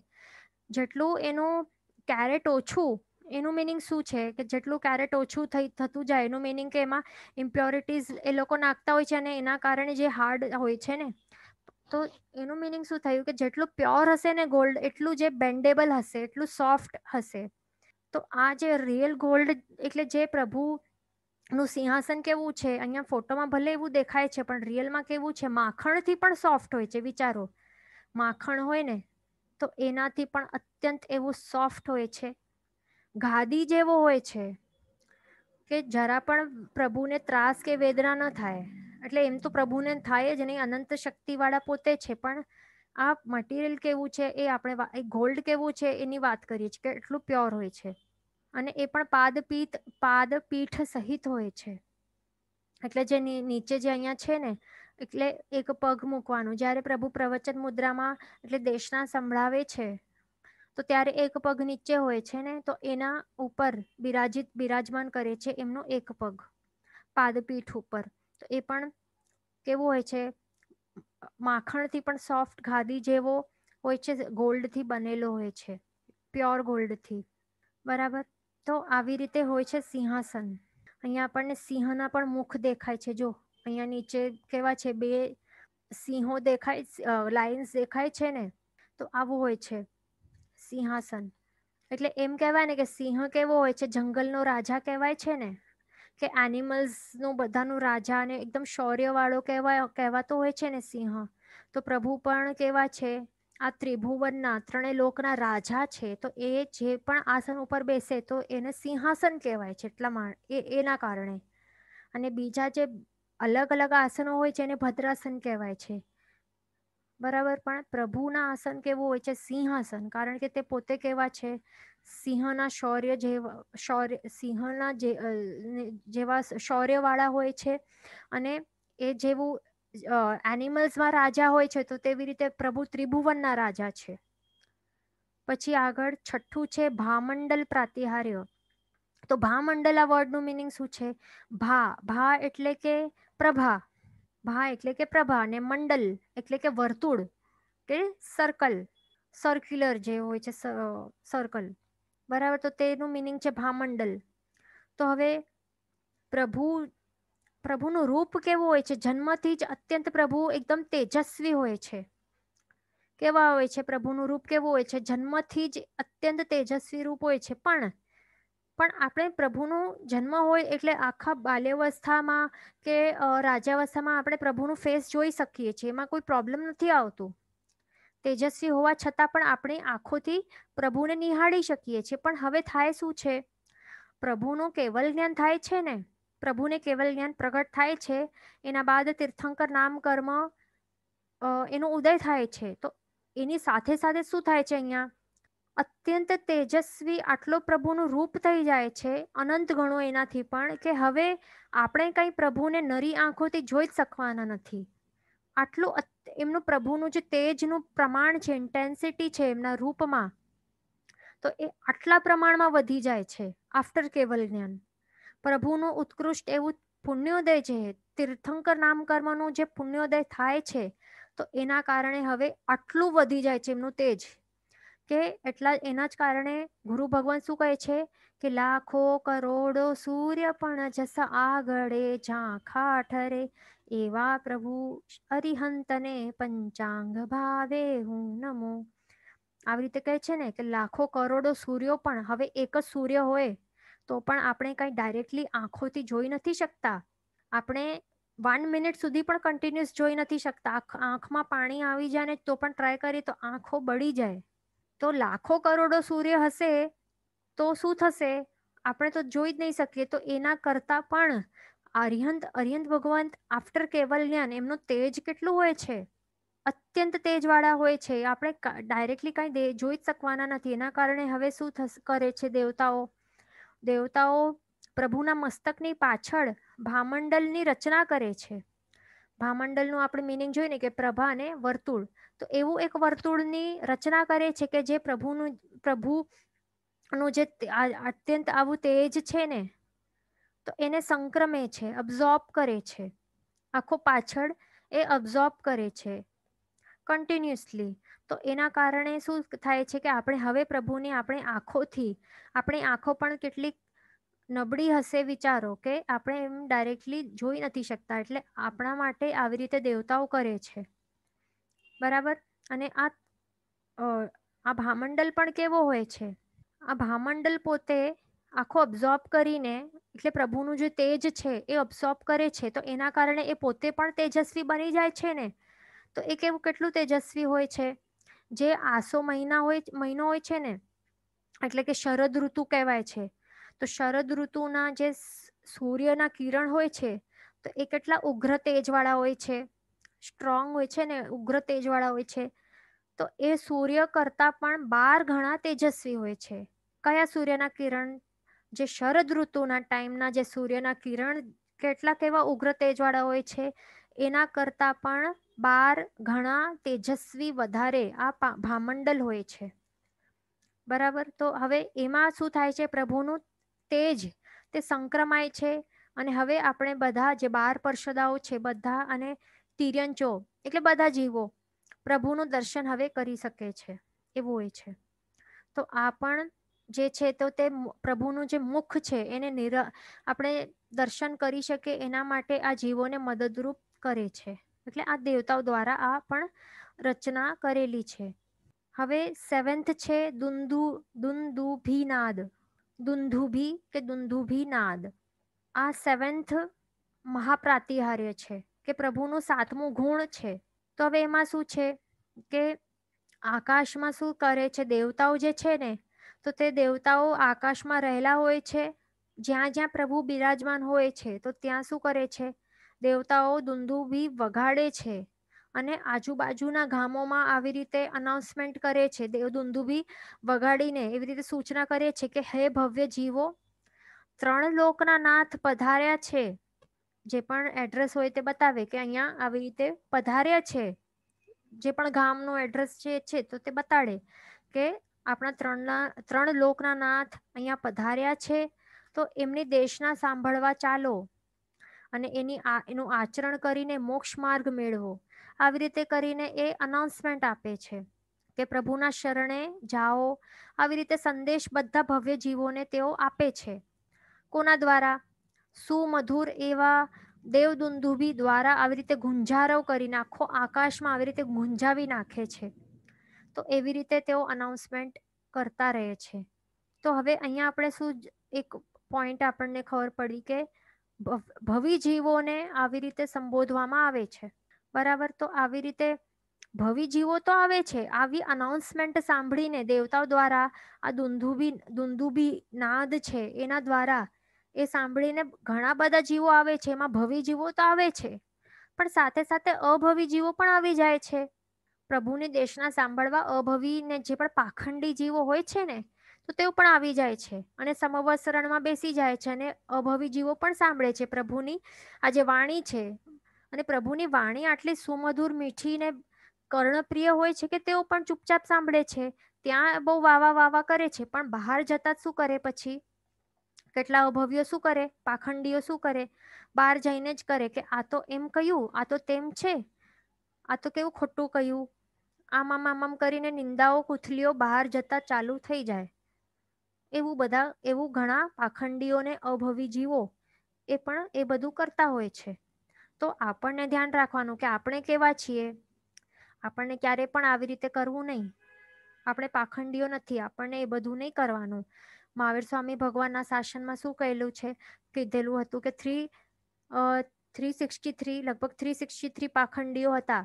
જેટલું એનું કેરેટ ઓછું એનું મિનિંગ શું છે કે જેટલું કેરેટ ઓછું થઈ થતું જાય એનું મિનિંગ કે એમાં ઇમ્પ્યોરિટીઝ એ લોકો નાખતા હોય છે અને એના કારણે જે હાર્ડ હોય છે ને તો એનું મિનિંગ શું થયું કે જેટલું પ્યોર હશે ને ગોલ્ડ એટલું જે બેન્ડેબલ હશે એટલું સોફ્ટ હશે તો આ જે રિયલ ગોલ્ડ એટલે જે પ્રભુ નું સિંહાસન કેવું છે અહીંયા ફોટોમાં ભલે એવું દેખાય છે પણ રિયલમાં કેવું છે માખણથી પણ સોફ્ટ હોય છે વિચારો માખણ હોય ને તો એનાથી પણ અત્યંત એવું સોફ્ટ હોય છે ગાદી જેવો હોય છે કે જરા પણ પ્રભુને ત્રાસ કે વેદના ન થાય એટલે એમ તો પ્રભુને થાય જ નહીં અનંત શક્તિવાળા પોતે છે પણ આ મટીરિયલ કેવું છે એ આપણે ગોલ્ડ કેવું છે એની વાત કરીએ છીએ કે એટલું પ્યોર હોય છે અને એ પણ પાદપીઠ પાદપીઠ સહિત હોય છે એટલે જે નીચે જે અહીંયા છે ને એટલે એક પગ મૂકવાનું જ્યારે પ્રભુ પ્રવચન મુદ્રામાં એટલે દેશના સંભળાવે છે તો ત્યારે એક પગ નીચે હોય છે ને તો એના ઉપર બિરાજિત બિરાજમાન કરે છે એમનો એક પગ પાદપીઠ ઉપર તો એ પણ કેવું હોય છે માખણથી પણ સોફ્ટ ખાદી જેવો હોય છે ગોલ્ડથી બનેલો હોય છે પ્યોર ગોલ્ડથી બરાબર તો આવી રીતે હોય છે સિંહાસન અહીંયા આપણને સિંહના પણ મુખ દેખાય છે જો અહીંયા નીચે કેવા છે બે સિંહો દેખાય લાયન્સ દેખાય છે ને તો આવું હોય છે સિંહાસન એટલે એમ કહેવાય ને કે સિંહ કેવો હોય છે જંગલનો રાજા કહેવાય છે ને કે એનિમલ્સનું બધાનું રાજા અને એકદમ શૌર્યવાળો કહેવાય કહેવાતો હોય છે ને સિંહ તો પ્રભુ પણ કેવા છે આ ત્રિભુવનના ત્રણેય લોકના રાજા છે તો એ જે પણ આસન ઉપર બેસે તો એને સિંહાસન કહેવાય છે એટલા માણ એ એના કારણે અને બીજા જે અલગ અલગ આસનો હોય છે એને ભદ્રાસન કહેવાય છે બરાબર પણ પ્રભુના આસન કેવું હોય છે સિંહાસન કારણ કે તે પોતે કેવા છે સિંહના શૌર્ય જેવા શૌર્ય સિંહના જે જેવા શૌર્યવાળા હોય છે અને એ જેવું એનિમલ્સમાં રાજા હોય છે તો તેવી રીતે પ્રભુ ત્રિભુવનના રાજા છે પછી આગળ છઠ્ઠું છે ભામંડલ પ્રાતિહાર્ય તો ભામંડલ આ વર્ડનું મિનિંગ શું છે ભા ભા એટલે કે પ્રભા ભા એટલે કે પ્રભા અને મંડલ એટલે કે વર્તુળ કે સર્કલ સર્ક્યુલર જે હોય છે સર્કલ બરાબર તો તેનું મિનિંગ છે ભામંડલ તો હવે પ્રભુ પ્રભુનું રૂપ કેવું હોય છે જન્મથી જ અત્યંત પ્રભુ એકદમ તેજસ્વી હોય છે કેવા હોય છે પ્રભુનું રૂપ કેવું હોય છે જન્મથી જ અત્યંત તેજસ્વી રૂપ હોય છે પણ પણ આપણે પ્રભુનો જન્મ હોય એટલે આખા બાલ્યવસ્થામાં કે રાજાવસ્થામાં આપણે પ્રભુનું ફેસ જોઈ શકીએ છીએ એમાં કોઈ પ્રોબ્લેમ નથી આવતું તેજસ્વી હોવા છતાં પણ આપણે આંખોથી પ્રભુને નિહાળી શકીએ છીએ પણ હવે થાય શું છે પ્રભુનું કેવલ જ્ઞાન થાય છે ને પ્રભુને કેવલ જ્ઞાન પ્રગટ થાય છે એના બાદ તીર્થંકર નામ કર્મ એનો ઉદય થાય છે તો એની સાથે સાથે શું થાય છે અહીંયા અત્યંત તેજસ્વી આટલો પ્રભુનું રૂપ થઈ જાય છે અનંત ગણો એનાથી પણ કે હવે આપણે કંઈ પ્રભુને નરી આંખોથી જોઈ જ શકવાના નથી આટલું એમનું પ્રભુનું જે તેજનું પ્રમાણ છે ઇન્ટેન્સિટી છે એમના રૂપમાં તો એ આટલા પ્રમાણમાં વધી જાય છે આફ્ટર કેવલ જ્ઞાન પ્રભુનું ઉત્કૃષ્ટ એવું પુણ્યોદય છે તીર્થંકર નામ કર્મનું જે પુણ્યોદય થાય છે તો એના કારણે હવે આટલું વધી જાય છે એમનું તેજ કે એટલા એના જ કારણે ગુરુ ભગવાન શું કહે છે કે લાખો કરોડો સૂર્ય પણ જસા આગળે ઝાંખા ઠરે એવા પ્રભુ અરિહંતને પંચાંગ ભાવે હું નમો આવી રીતે કહે છે ને કે લાખો કરોડો સૂર્યો પણ હવે એક જ સૂર્ય હોય તો પણ આપણે કંઈ ડાયરેક્ટલી આંખોથી જોઈ નથી શકતા આપણે વન મિનિટ સુધી પણ કન્ટિન્યુઅસ જોઈ નથી શકતા આંખમાં પાણી આવી જાય ને તો પણ ટ્રાય કરીએ તો આંખો બળી જાય તો લાખો કરોડો સૂર્ય હશે તો શું થશે આપણે તો જોઈ જ નહીં શકીએ તો એના કરતાં પણ અરિહંત અરિહંત ભગવાન આફ્ટર કેવલ્યાન એમનું તેજ કેટલું હોય છે અત્યંત તેજવાળા હોય છે આપણે ડાયરેક્ટલી કાંઈ જોઈ જ શકવાના નથી એના કારણે હવે શું કરે છે દેવતાઓ દેવતાઓ પ્રભુના મસ્તકની પાછળ ભામંડલની રચના કરે છે ભામંડલનું આપણે મિનિંગ જોઈએ ને કે પ્રભા અને વર્તુળ તો એવું એક વર્તુળની રચના કરે છે કે જે પ્રભુનું પ્રભુનું જે અત્યંત આવું તેજ છે ને તો એને સંક્રમે છે અબ્ઝોર્બ કરે છે આખો પાછળ એ અબ્ઝોર્બ કરે છે કન્ટિન્યુઅસલી તો એના કારણે શું થાય છે કે આપણે હવે પ્રભુને આપણે આંખોથી આપણી આંખો પણ કેટલીક નબળી હશે વિચારો કે આપણે એમ ડાયરેક્ટલી જોઈ નથી શકતા એટલે આપણા માટે આવી રીતે દેવતાઓ કરે છે બરાબર અને આ આ ભામંડલ પણ કેવો હોય છે આ ભામંડલ પોતે આખો અબ્ઝોર્બ કરીને એટલે પ્રભુનું જે તેજ છે એ અબ્ઝોર્બ કરે છે તો એના કારણે એ પોતે પણ તેજસ્વી બની જાય છે ને તો એ કેવું કેટલું તેજસ્વી હોય છે જે આસો મહિના હોય મહિનો હોય છે ને એટલે કે શરદ ઋતુ કહેવાય છે તો શરદ ઋતુના જે સૂર્યના કિરણ હોય છે તો એ કેટલા ઉગ્ર તેજવાળા હોય છે સ્ટ્રોંગ હોય છે ને ઉગ્ર તેજવાળા હોય છે તો એ સૂર્ય કરતાં પણ બાર ઘણા તેજસ્વી હોય છે કયા સૂર્યના કિરણ જે શરદ ઋતુના ટાઈમના જે સૂર્યના કિરણ કેટલાક એવા ઉગ્ર તેજવાળા હોય છે એના કરતાં પણ બાર ઘણા તેજસ્વી વધારે આ ભામંડલ હોય છે બરાબર તો હવે એમાં શું થાય છે પ્રભુનું તે જ તે સંક્રમાય છે અને હવે આપણે બધા જે બાર પરસદાઓ છે બધા અને તિર્યંચો એટલે બધા જીવો પ્રભુનું દર્શન હવે કરી શકે છે એવું હોય છે તો આ પણ જે છે તો તે પ્રભુનું જે મુખ છે એને નિર આપણે દર્શન કરી શકે એના માટે આ જીવોને મદદરૂપ કરે છે એટલે આ દેવતાઓ દ્વારા આ પણ રચના કરેલી છે હવે સેવન્થ છે દુંદુ દુંદુભીનાદ દુંધુભી કે દુંધુભી નાદ આ સેવન્થ મહાપ્રાતિહાર્ય છે કે પ્રભુનું સાતમું ગુણ છે તો હવે એમાં શું છે કે આકાશમાં શું કરે છે દેવતાઓ જે છે ને તો તે દેવતાઓ આકાશમાં રહેલા હોય છે જ્યાં જ્યાં પ્રભુ બિરાજમાન હોય છે તો ત્યાં શું કરે છે દેવતાઓ દુંધુભી વગાડે છે અને આજુબાજુના ગામોમાં આવી રીતે અનાઉન્સમેન્ટ કરે છે દેવદુંદુભી વગાડીને એવી રીતે સૂચના કરે છે કે હે ભવ્ય જીવો ત્રણ લોકના નાથ પધાર્યા છે જે પણ એડ્રેસ હોય તે બતાવે કે અહીંયા આવી રીતે પધાર્યા છે જે પણ ગામનો એડ્રેસ જે છે તો તે બતાડે કે આપણા ત્રણના ત્રણ લોકના નાથ અહીંયા પધાર્યા છે તો એમની દેશના સાંભળવા ચાલો અને એની આ એનું આચરણ કરીને મોક્ષ માર્ગ મેળવો આવી રીતે કરીને એ અનાઉન્સમેન્ટ આપે છે કે પ્રભુના શરણે જાઓ આવી રીતે સંદેશ બધા ભવ્ય જીવોને તેઓ આપે છે કોના દ્વારા સુમધુર એવા દેવદુંદુભી દ્વારા આવી રીતે ગુંજારવ કરી નાખો આકાશમાં આવી રીતે ગુંજાવી નાખે છે તો એવી રીતે તેઓ અનાઉન્સમેન્ટ કરતા રહે છે તો હવે અહીંયા આપણે શું એક પોઈન્ટ આપણને ખબર પડી કે ભવિ જીવોને આવી રીતે સંબોધવામાં આવે છે બરાબર તો આવી રીતે ભવિ જીવો તો આવે છે આવી અનાઉન્સમેન્ટ સાંભળીને દેવતાઓ દ્વારા આ દુંધુભી દુંધુભી નાદ છે એના દ્વારા એ સાંભળીને ઘણા બધા જીવો આવે છે એમાં ભવિ જીવો તો આવે છે પણ સાથે સાથે અભવિ જીવો પણ આવી જાય છે પ્રભુની દેશના સાંભળવા અભવિને જે પણ પાખંડી જીવો હોય છે ને તો તેઓ પણ આવી જાય છે અને સમવસરણમાં બેસી જાય છે અને અભવી જીવો પણ સાંભળે છે પ્રભુની આ જે વાણી છે અને પ્રભુની વાણી આટલી સુમધુર મીઠી ને કર્ણપ્રિય હોય છે કે તેઓ પણ ચૂપચાપ સાંભળે છે ત્યાં બહુ વાવા વાવા કરે છે પણ બહાર જતા શું કરે પછી કેટલા અભવ્યો શું કરે પાખંડીઓ શું કરે બહાર જઈને જ કરે કે આ તો એમ કહ્યું આ તો તેમ છે આ તો કેવું ખોટું કહ્યું આમ આમ આમ કરીને નિંદાઓ કુથલીઓ બહાર જતા ચાલુ થઈ જાય એવું બધા એવું ઘણા પાખંડીઓને અભવી જીવો એ પણ એ બધું કરતા હોય છે તો આપણને ધ્યાન રાખવાનું કે આપણે કેવા છીએ આપણને ક્યારે પણ આવી રીતે કરવું નહીં આપણે પાખંડીઓ નથી આપણને એ બધું નહીં કરવાનું મહાવીર સ્વામી ભગવાનના શાસનમાં શું કહેલું છે કીધેલું હતું કે થ્રી થ્રી સિક્સટી થ્રી લગભગ થ્રી સિક્સટી થ્રી પાખંડીઓ હતા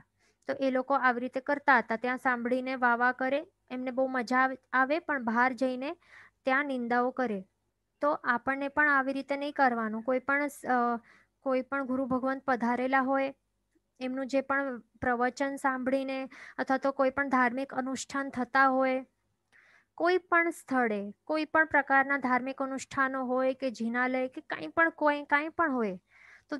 તો એ લોકો આવી રીતે કરતા હતા ત્યાં સાંભળીને વાવા કરે એમને બહુ મજા આવે પણ બહાર જઈને ત્યાં નિંદાઓ કરે તો આપણને પણ આવી રીતે નહીં કરવાનું કોઈ પણ કોઈ પણ ગુરુ ભગવાન પધારેલા હોય એમનું જે પણ પ્રવચન સાંભળીને અથવા તો કોઈ પણ ધાર્મિક અનુષ્ઠાન થતા હોય કોઈ પણ સ્થળે કોઈ પણ પ્રકારના ધાર્મિક અનુષ્ઠાનો હોય કે જિનાલય કે કંઈ પણ કોઈ કાંઈ પણ હોય તો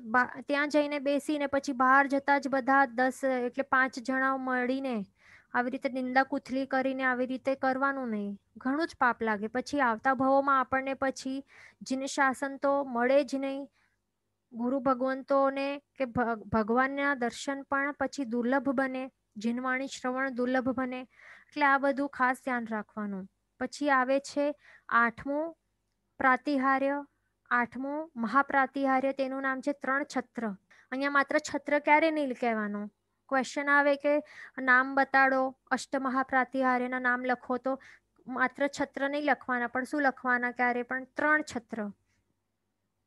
ત્યાં જઈને બેસીને પછી બહાર જતા જ બધા દસ એટલે પાંચ જણા મળીને આવી રીતે નિંદા કુથલી કરીને આવી રીતે કરવાનું નહીં ઘણું જ પાપ લાગે પછી આવતા ભાવોમાં આપણને પછી જીન શાસન તો મળે જ નહીં ગુરુ ભગવંતોને કે ભગવાનના દર્શન પણ પછી દુર્લભ બને જીનવાણી શ્રવણ દુર્લભ બને એટલે આ બધું ખાસ ધ્યાન રાખવાનું પછી આવે છે આઠમું પ્રાતિહાર્ય આઠમું મહાપ્રાતિહાર્ય તેનું નામ છે ત્રણ છત્ર અહીંયા માત્ર છત્ર ક્યારે નહીં કહેવાનું ક્વેશ્ચન આવે કે નામ બતાડો અષ્ટમહાપ્રાતિહાર્યના નામ લખો તો માત્ર છત્ર નહીં લખવાના પણ શું લખવાના ક્યારે પણ ત્રણ છત્ર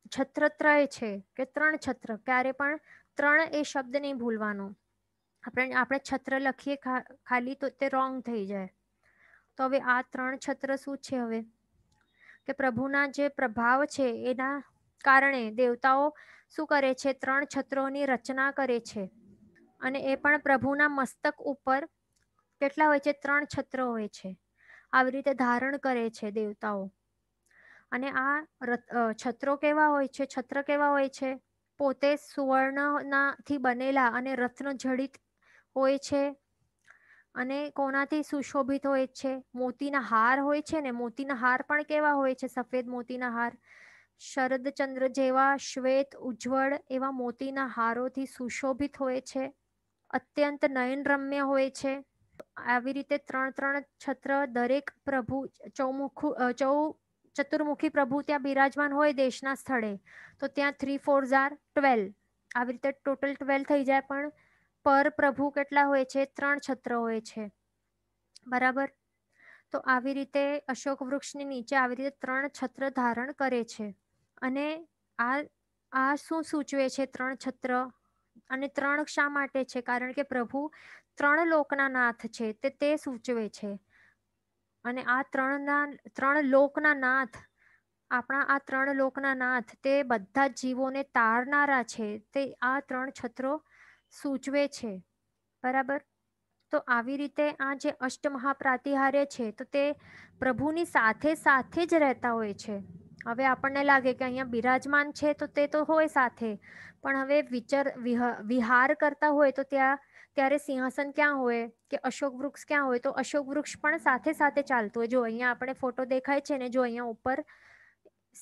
છત્રત્રય છે કે ત્રણ છત્ર ક્યારે પણ ત્રણ એ શબ્દ નહીં ભૂલવાનો આપણે આપણે છત્ર લખીએ ખાલી તો તે રોંગ થઈ જાય તો હવે આ ત્રણ છત્ર શું છે હવે કે પ્રભુના જે પ્રભાવ છે એના કારણે દેવતાઓ શું કરે છે ત્રણ છત્રોની રચના કરે છે અને એ પણ પ્રભુના મસ્તક ઉપર કેટલા હોય છે ત્રણ છત્ર હોય છે આવી રીતે ધારણ કરે છે દેવતાઓ અને આ છત્રો કેવા હોય છે છત્ર કેવા હોય છે પોતે સુવર્ણનાથી બનેલા અને રત્ન જડિત હોય છે અને કોનાથી સુશોભિત હોય છે મોતીના હાર હોય છે ને મોતીના હાર પણ કેવા હોય છે સફેદ મોતીના હાર શરદચંદ્ર જેવા શ્વેત ઉજ્જવળ એવા મોતીના હારોથી સુશોભિત હોય છે અત્યંત નયનરમ્ય હોય છે આવી રીતે ત્રણ ત્રણ છત્ર દરેક પ્રભુ ચૌમુખું ચૌ ચતુર્મુખી પ્રભુ ત્યાં બિરાજમાન હોય દેશના સ્થળે તો ત્યાં થ્રી ફોર ઝાર ટ્વેલ આવી રીતે ટોટલ ટ્વેલ થઈ જાય પણ પર પ્રભુ કેટલા હોય છે ત્રણ છત્ર હોય છે બરાબર તો આવી રીતે અશોક વૃક્ષની નીચે આવી રીતે ત્રણ છત્ર ધારણ કરે છે અને આ આ શું સૂચવે છે ત્રણ છત્ર અને ત્રણ શા માટે છે કારણ કે પ્રભુ ત્રણ લોકના નાથ છે તે તે સૂચવે છે અને આ ત્રણના ત્રણ લોકના નાથ આપણા આ ત્રણ લોકના નાથ તે બધા જ જીવોને તારનારા છે તે આ ત્રણ છત્રો સૂચવે છે બરાબર તો આવી રીતે આ જે અષ્ટમહાપ્રાતિહાર્ય છે તો તે પ્રભુની સાથે સાથે જ રહેતા હોય છે હવે આપણને લાગે કે અહીંયા બિરાજમાન છે તો તે તો હોય સાથે પણ હવે વિચર વિહાર કરતા હોય તો ત્યાં ત્યારે સિંહાસન ક્યાં હોય કે અશોક વૃક્ષ ક્યાં હોય તો અશોક વૃક્ષ પણ સાથે સાથે ચાલતું હોય જો અહીંયા આપણે ફોટો દેખાય છે ને જો અહીંયા ઉપર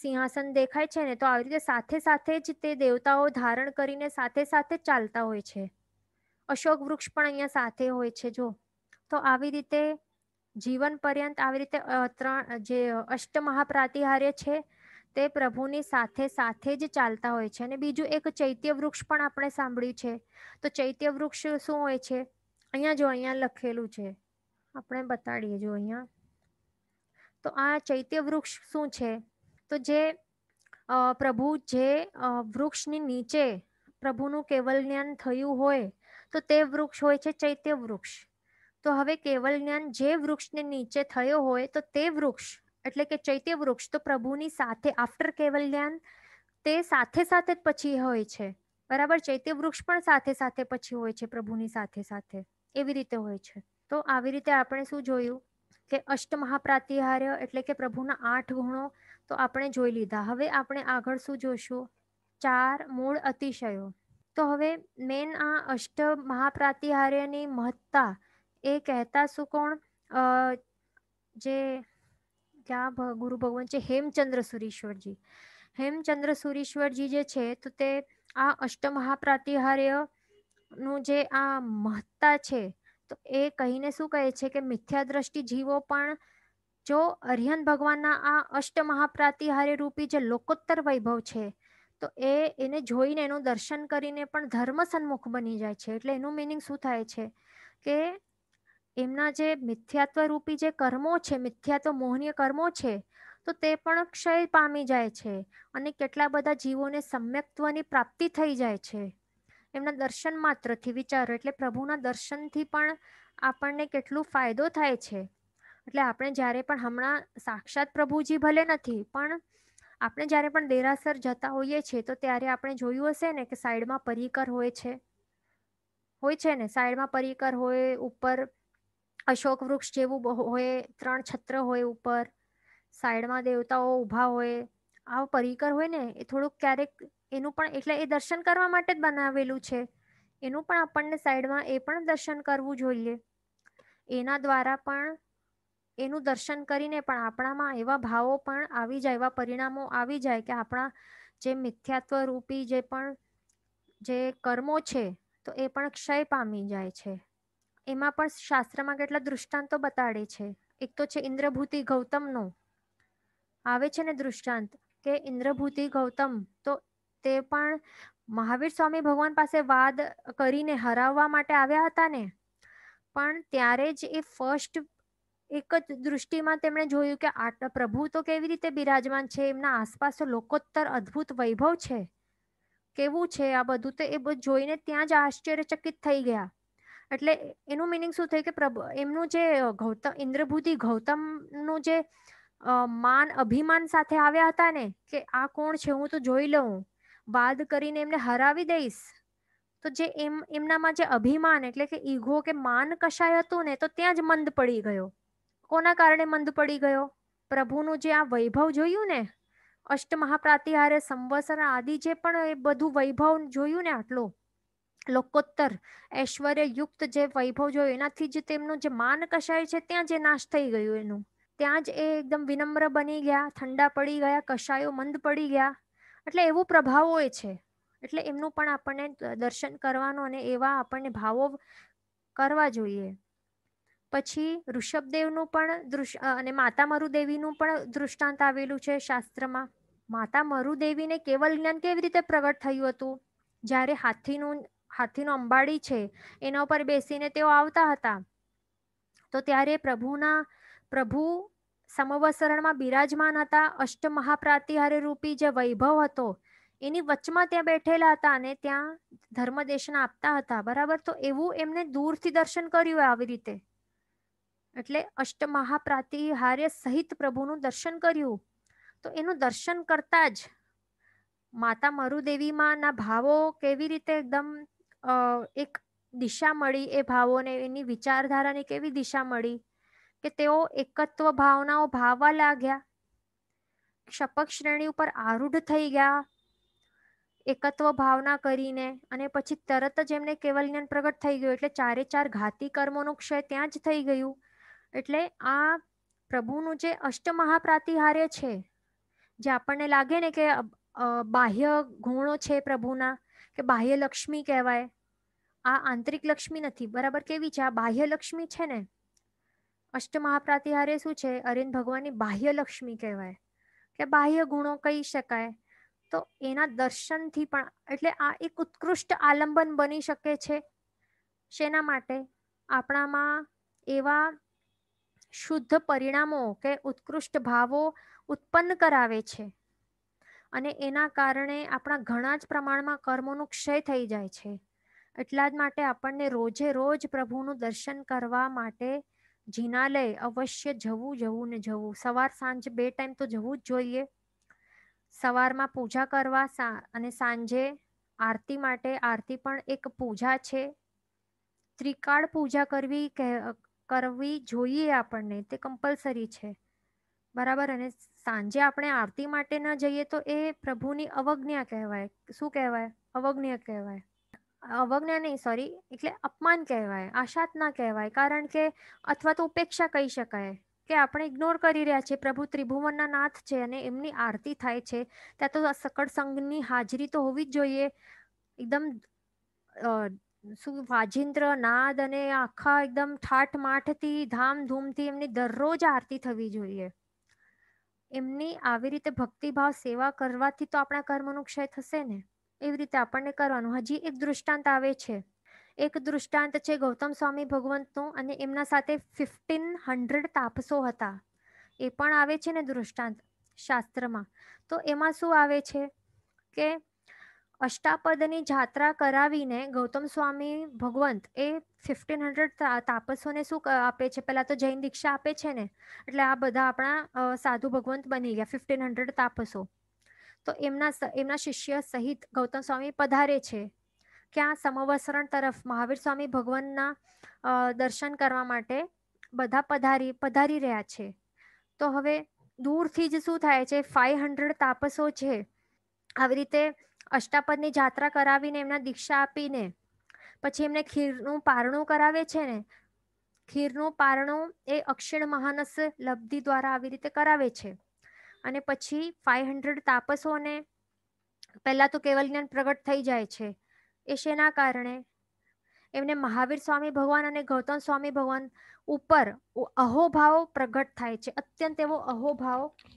સિંહાસન દેખાય છે ને તો આવી રીતે સાથે સાથે જ તે દેવતાઓ ધારણ કરીને સાથે સાથે ચાલતા હોય છે અશોક વૃક્ષ પણ અહીંયા સાથે હોય છે જો તો આવી રીતે જીવન પર્યંત આવી રીતે ત્રણ જે અષ્ટમહાપ્રાતિહાર્ય છે તે પ્રભુની સાથે સાથે જ ચાલતા હોય છે અને બીજું એક ચૈત્ય વૃક્ષ પણ આપણે સાંભળ્યું છે તો ચૈત્ય વૃક્ષ શું હોય છે અહીંયા જો અહીંયા લખેલું છે આપણે બતાડીએ જો અહીંયા તો આ ચૈત્ય વૃક્ષ શું છે તો જે પ્રભુ જે વૃક્ષની નીચે પ્રભુનું કેવલ જ્ઞાન થયું હોય તો તે વૃક્ષ હોય છે ચૈત્ય વૃક્ષ તો હવે કેવલ જ્ઞાન જે વૃક્ષને નીચે થયો હોય તો તે વૃક્ષ એટલે કે ચૈત્ય વૃક્ષ તો પ્રભુની સાથે આફ્ટર કેવલ્યાન તે સાથે સાથે જ પછી હોય છે બરાબર ચૈત્ય વૃક્ષ પણ સાથે સાથે પછી હોય છે પ્રભુની સાથે સાથે એવી રીતે હોય છે તો આવી રીતે આપણે શું જોયું કે અષ્ટ મહાપ્રાતિહાર્ય એટલે કે પ્રભુના આઠ ગુણો તો આપણે જોઈ લીધા હવે આપણે આગળ શું જોશું ચાર મૂળ અતિશયો તો હવે મેન આ અષ્ટ મહાપ્રાતિહાર્યની મહત્તા એ કહેતા શું કોણ જે ક્યાં ગુરુ ભગવાન છે હેમચંદ્ર સુરેશ્વરજી હેમચંદ્ર સુરેશ્વરજી જે છે તો તે આ અષ્ટમહાપ્રાતિહાર્ય નું જે આ મહત્તા છે તો એ કહીને શું કહે છે કે મિથ્યા દ્રષ્ટિ જીવો પણ જો અર્યન ભગવાનના આ અષ્ટમહાપ્રાતિહાર્ય રૂપી જે લોકોત્તર વૈભવ છે તો એ એને જોઈને એનું દર્શન કરીને પણ ધર્મ સન્મુખ બની જાય છે એટલે એનું મિનિંગ શું થાય છે કે એમના જે મિથ્યાત્વ રૂપી જે કર્મો છે મિથ્યાત્વ મોહનીય કર્મો છે તો તે પણ ક્ષય પામી જાય છે અને કેટલા બધા જીવોને સમ્યક્ત્વની પ્રાપ્તિ થઈ જાય છે એમના દર્શન માત્રથી વિચારો એટલે પ્રભુના દર્શનથી પણ આપણને કેટલું ફાયદો થાય છે એટલે આપણે જ્યારે પણ હમણાં સાક્ષાત પ્રભુજી ભલે નથી પણ આપણે જ્યારે પણ દેરાસર જતા હોઈએ છીએ તો ત્યારે આપણે જોયું હશે ને કે સાઈડમાં પરિકર હોય છે હોય છે ને સાઈડમાં પરિકર હોય ઉપર અશોક વૃક્ષ જેવું હોય ત્રણ છત્ર હોય ઉપર સાઈડમાં દેવતાઓ ઊભા હોય આ પરિકર હોય ને એ થોડુંક ક્યારેક એનું પણ એટલે એ દર્શન કરવા માટે જ બનાવેલું છે એનું પણ આપણને સાઈડમાં એ પણ દર્શન કરવું જોઈએ એના દ્વારા પણ એનું દર્શન કરીને પણ આપણામાં એવા ભાવો પણ આવી જાય એવા પરિણામો આવી જાય કે આપણા જે મિથ્યાત્વ રૂપી જે પણ જે કર્મો છે તો એ પણ ક્ષય પામી જાય છે એમાં પણ શાસ્ત્રમાં કેટલા દૃષ્ટાંતો બતાડે છે એક તો છે ઇન્દ્રભૂતિ ગૌતમનો આવે છે ને દૃષ્ટાંત કે ઇન્દ્રભૂતિ ગૌતમ તો તે પણ મહાવીર સ્વામી ભગવાન પાસે વાદ કરીને હરાવવા માટે આવ્યા હતા ને પણ ત્યારે જ એ ફર્સ્ટ એક જ દૃષ્ટિમાં તેમણે જોયું કે આ પ્રભુ તો કેવી રીતે બિરાજમાન છે એમના આસપાસ લોકોત્તર અદ્ભુત વૈભવ છે કેવું છે આ બધું તો એ જોઈને ત્યાં જ આશ્ચર્યચકિત થઈ ગયા એટલે એનું મિનિંગ શું થયું કે પ્રભુ એમનું જે ગૌતમ ઇન્દ્રભૂતિ ગૌતમનું જે માન અભિમાન સાથે આવ્યા હતા ને કે આ કોણ છે હું તો જોઈ લઉં વાદ કરીને એમને હરાવી દઈશ તો જે એમ એમનામાં જે અભિમાન એટલે કે ઈગો કે માન કશાય હતું ને તો ત્યાં જ મંદ પડી ગયો કોના કારણે મંદ પડી ગયો પ્રભુનું જે આ વૈભવ જોયું ને અષ્ટમહાપ્રાતિહારે સંવત્સર આદિ જે પણ એ બધું વૈભવ જોયું ને આટલું લોકોત્તર ઐશ્વર્યયુક્ત જે વૈભવ જોયો એનાથી જ તેમનું જે માન કશાય છે ત્યાં જે નાશ થઈ ગયું એનું ત્યાં જ એ એકદમ વિનમ્ર બની ગયા ઠંડા પડી ગયા કશાયો મંદ પડી ગયા એટલે એવો પ્રભાવ હોય છે એટલે એમનું પણ આપણને દર્શન કરવાનું અને એવા આપણને ભાવો કરવા જોઈએ પછી ઋષભદેવનું પણ દૃશ અને માતા મરુદેવીનું પણ દૃષ્ટાંત આવેલું છે શાસ્ત્રમાં માતા મરુદેવીને કેવલ જ્ઞાન કેવી રીતે પ્રગટ થયું હતું જ્યારે હાથીનું હાથીનો અંબાડી છે એના ઉપર બેસીને તેઓ આવતા હતા તો ત્યારે પ્રભુના પ્રભુ સમવસરણમાં બિરાજમાન હતા અષ્ટમહાપ્રાતિહારી રૂપી જે વૈભવ હતો એની વચમાં ત્યાં બેઠેલા હતા અને ત્યાં ધર્મદેશના આપતા હતા બરાબર તો એવું એમને દૂરથી દર્શન કર્યું આવી રીતે એટલે અષ્ટમહાપ્રાતિહાર્ય સહિત પ્રભુનું દર્શન કર્યું તો એનું દર્શન કરતાં જ માતા મરુદેવીમાંના ભાવો કેવી રીતે એકદમ એક દિશા મળી એ ભાવોને એની વિચારધારાને કેવી દિશા મળી કે તેઓ એકત્વ ભાવનાઓ ભાવવા લાગ્યા ક્ષપક શ્રેણી ઉપર આરૂઢ થઈ ગયા એકત્વ ભાવના કરીને અને પછી તરત જ એમને કેવલ જ્ઞાન પ્રગટ થઈ ગયું એટલે ચારે ચાર ઘાતી કર્મોનું ક્ષય ત્યાં જ થઈ ગયું એટલે આ પ્રભુનું જે અષ્ટમહાપ્રાતિહાર્ય છે જે આપણને લાગે ને કે બાહ્ય ગુણો છે પ્રભુના કે બાહ્ય લક્ષ્મી કહેવાય આ આંતરિક લક્ષ્મી નથી બરાબર કેવી છે આ બાહ્ય લક્ષ્મી છે ને અષ્ટમહાપ્રાતિહારે શું છે અરિંદ ભગવાનની બાહ્ય લક્ષ્મી કહેવાય કે બાહ્ય ગુણો કહી શકાય તો એના દર્શનથી પણ એટલે આ એક ઉત્કૃષ્ટ આલંબન બની શકે છે શેના માટે આપણામાં એવા શુદ્ધ પરિણામો કે ઉત્કૃષ્ટ ભાવો ઉત્પન્ન કરાવે છે અને એના કારણે આપણા ઘણા જ પ્રમાણમાં કર્મોનું ક્ષય થઈ જાય છે એટલા જ માટે આપણને રોજે રોજ પ્રભુનું દર્શન કરવા માટે જીનાલય અવશ્ય જવું જવું ને જવું સવાર સાંજ બે ટાઈમ તો જવું જ જોઈએ સવારમાં પૂજા કરવા અને સાંજે આરતી માટે આરતી પણ એક પૂજા છે ત્રિકાળ પૂજા કરવી કરવી જોઈએ આપણને તે કમ્પલસરી છે બરાબર અને સાંજે આપણે આરતી માટે ન જઈએ તો એ પ્રભુની અવજ્ઞા કહેવાય શું કહેવાય અવજ્ઞા કહેવાય અવજ્ઞા નહીં સોરી એટલે અપમાન કહેવાય આશાત ના કહેવાય કારણ કે અથવા તો ઉપેક્ષા કહી શકાય કે આપણે ઇગ્નોર કરી રહ્યા છીએ પ્રભુ ત્રિભુવનના નાથ છે અને એમની આરતી થાય છે ત્યાં તો સકળ સંઘની હાજરી તો હોવી જ જોઈએ એકદમ શું વાજિંત્ર નાદ અને આખા એકદમ ઠાઠ માઠથી ધામધૂમથી એમની દરરોજ આરતી થવી જોઈએ એમની આવી રીતે ભક્તિભાવ સેવા કરવાથી તો આપણા કર્મનું ક્ષય થશે ને એવી રીતે આપણને કરવાનું હજી એક દૃષ્ટાંત આવે છે એક દૃષ્ટાંત છે ગૌતમ સ્વામી ભગવંતનું અને એમના સાથે ફિફ્ટીન હંડ્રેડ તાપસો હતા એ પણ આવે છે ને દૃષ્ટાંત શાસ્ત્રમાં તો એમાં શું આવે છે કે અષ્ટાપદની જાત્રા કરાવીને ગૌતમ સ્વામી ભગવંત એ ફિફ્ટીન હંડ્રેડ તાપસોને શું આપે છે પહેલાં તો જૈન દીક્ષા આપે છે ને એટલે આ બધા આપણા સાધુ ભગવંત બની ગયા ફિફ્ટીન હંડ્રેડ તાપસો તો એમના એમના શિષ્ય સહિત ગૌતમ સ્વામી પધારે છે ક્યાં સમવસરણ તરફ મહાવીર સ્વામી ભગવાનના દર્શન કરવા માટે બધા પધારી પધારી રહ્યા છે તો હવે દૂરથી જ શું થાય છે ફાઈવ હંડ્રેડ તાપસો છે આવી રીતે અષ્ટાપદની જાત્રા કરાવીને એમના દીક્ષા આપીને પછી એમને ખીરનું પારણું કરાવે છે ને ખીરનું પારણું એ અક્ષિણ મહાનસ લબ્ધિ દ્વારા આવી રીતે કરાવે છે અને પછી ફાઇવ હંડ્રેડ તાપસોને પહેલાં તો કેવલ જ્ઞાન પ્રગટ થઈ જાય છે એ શેના કારણે એમને મહાવીર સ્વામી ભગવાન અને ગૌતમ સ્વામી ભગવાન ઉપર અહોભાવ પ્રગટ થાય છે અત્યંત એવો અહોભાવ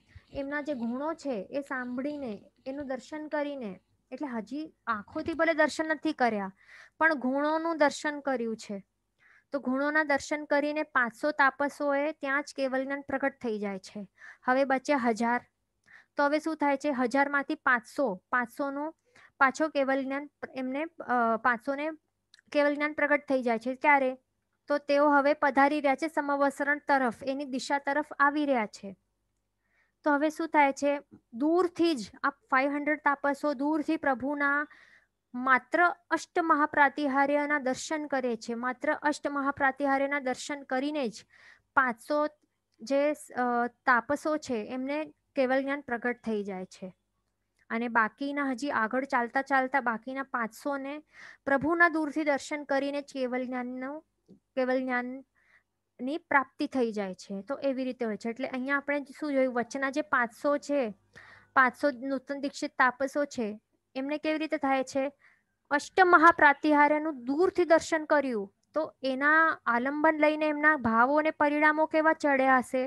એમના જે ગુણો છે એ સાંભળીને એનું દર્શન કરીને એટલે હજી આંખોથી ભલે દર્શન નથી કર્યા પણ ગુણોનું દર્શન કર્યું છે તો ગુણોના દર્શન કરીને પાંચસો તાપસોએ ત્યાં જ કેવલ જ્ઞાન પ્રગટ થઈ જાય છે હવે બચ્યા હજાર તો હવે શું થાય છે હજારમાંથી પાંચસો પાંચસોનું પાછો કેવલ જ્ઞાન એમને પાંચસોને કેવલ જ્ઞાન પ્રગટ થઈ જાય છે ક્યારે તો તેઓ હવે પધારી રહ્યા છે સમવસરણ તરફ એની દિશા તરફ આવી રહ્યા છે તો હવે શું થાય છે દૂરથી જ આ ફાઈવ હંડ્રેડ તાપસો દૂરથી પ્રભુના માત્ર અષ્ટ મહાપ્રાતિહાર્યના દર્શન કરે છે માત્ર અષ્ટ મહાપ્રાતિહાર્યના દર્શન કરીને જ પાંચસો જે તાપસો છે એમને કેવલ જ્ઞાન પ્રગટ થઈ જાય છે અને બાકીના હજી આગળ ચાલતા ચાલતા બાકીના પાંચસોને પ્રભુના દૂરથી દર્શન કરીને જ કેવલ જ્ઞાનનું કેવલ જ્ઞાનની પ્રાપ્તિ થઈ જાય છે તો એવી રીતે હોય છે એટલે અહીંયા આપણે શું જોયું વચ્ચેના જે પાંચસો છે પાંચસો નૂતન દીક્ષિત તાપસો છે એમને કેવી રીતે થાય છે અષ્ટમ મહાપ્રાતિહાર્યનું દૂરથી દર્શન કર્યું તો એના આલંબન લઈને એમના ભાવો અને પરિણામો કેવા ચડ્યા હશે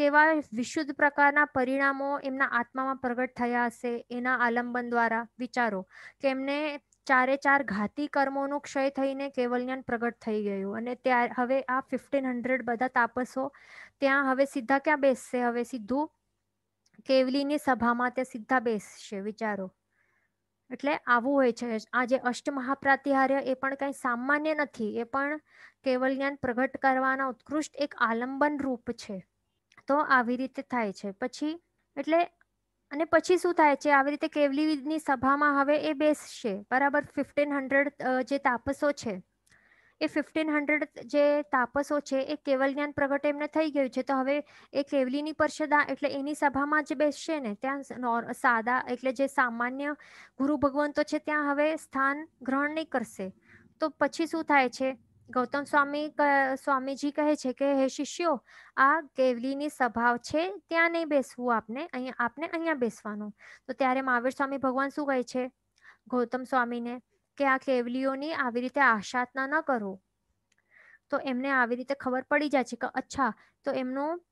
કેવા વિશુદ્ધ પ્રકારના પરિણામો એમના આત્મામાં પ્રગટ થયા હશે એના આલંબન દ્વારા વિચારો કે એમને ચારે ચાર ઘાતી કર્મોનું ક્ષય થઈને કેવલ્યાન પ્રગટ થઈ ગયું અને ત્યાં હવે આ ફિફ્ટીન હંડ્રેડ બધા તાપસો ત્યાં હવે સીધા ક્યાં બેસશે હવે સીધું કેવલીની સભામાં ત્યાં સીધા બેસશે વિચારો એટલે આવું હોય છે આ જે અષ્ટમહાપ્રાતિહાર્ય એ પણ કંઈ સામાન્ય નથી એ પણ કેવલ જ્ઞાન પ્રગટ કરવાના ઉત્કૃષ્ટ એક આલંબન રૂપ છે તો આવી રીતે થાય છે પછી એટલે અને પછી શું થાય છે આવી રીતે કેવલીની સભામાં હવે એ બેસશે બરાબર ફિફ્ટીન હંડ્રેડ જે તાપસો છે એ ફિફ્ટીન હંડ્રેડ જે તાપસો છે એ કેવલ જ્ઞાન પ્રગટ એમને થઈ ગયું છે તો હવે એ કેવલીની પરિષદા એટલે એની સભામાં જ બેસશે ને ત્યાં સાદા એટલે જે સામાન્ય ગુરુ ભગવંતો છે ત્યાં હવે સ્થાન ગ્રહણ નહીં કરશે તો પછી શું થાય છે ગૌતમ સ્વામી સ્વામીજી કહે છે કે હે શિષ્યો આ કેવલીની સભા છે ત્યાં નહીં બેસવું આપને અહીંયા આપને અહીંયા બેસવાનું તો ત્યારે મહાવીર સ્વામી ભગવાન શું કહે છે ગૌતમ સ્વામીને કે આ કેવલીઓની આવી રીતે આશાતના ન કરો તો એમને આવી રીતે ખબર પડી જાય છે કે અચ્છા તો એમનું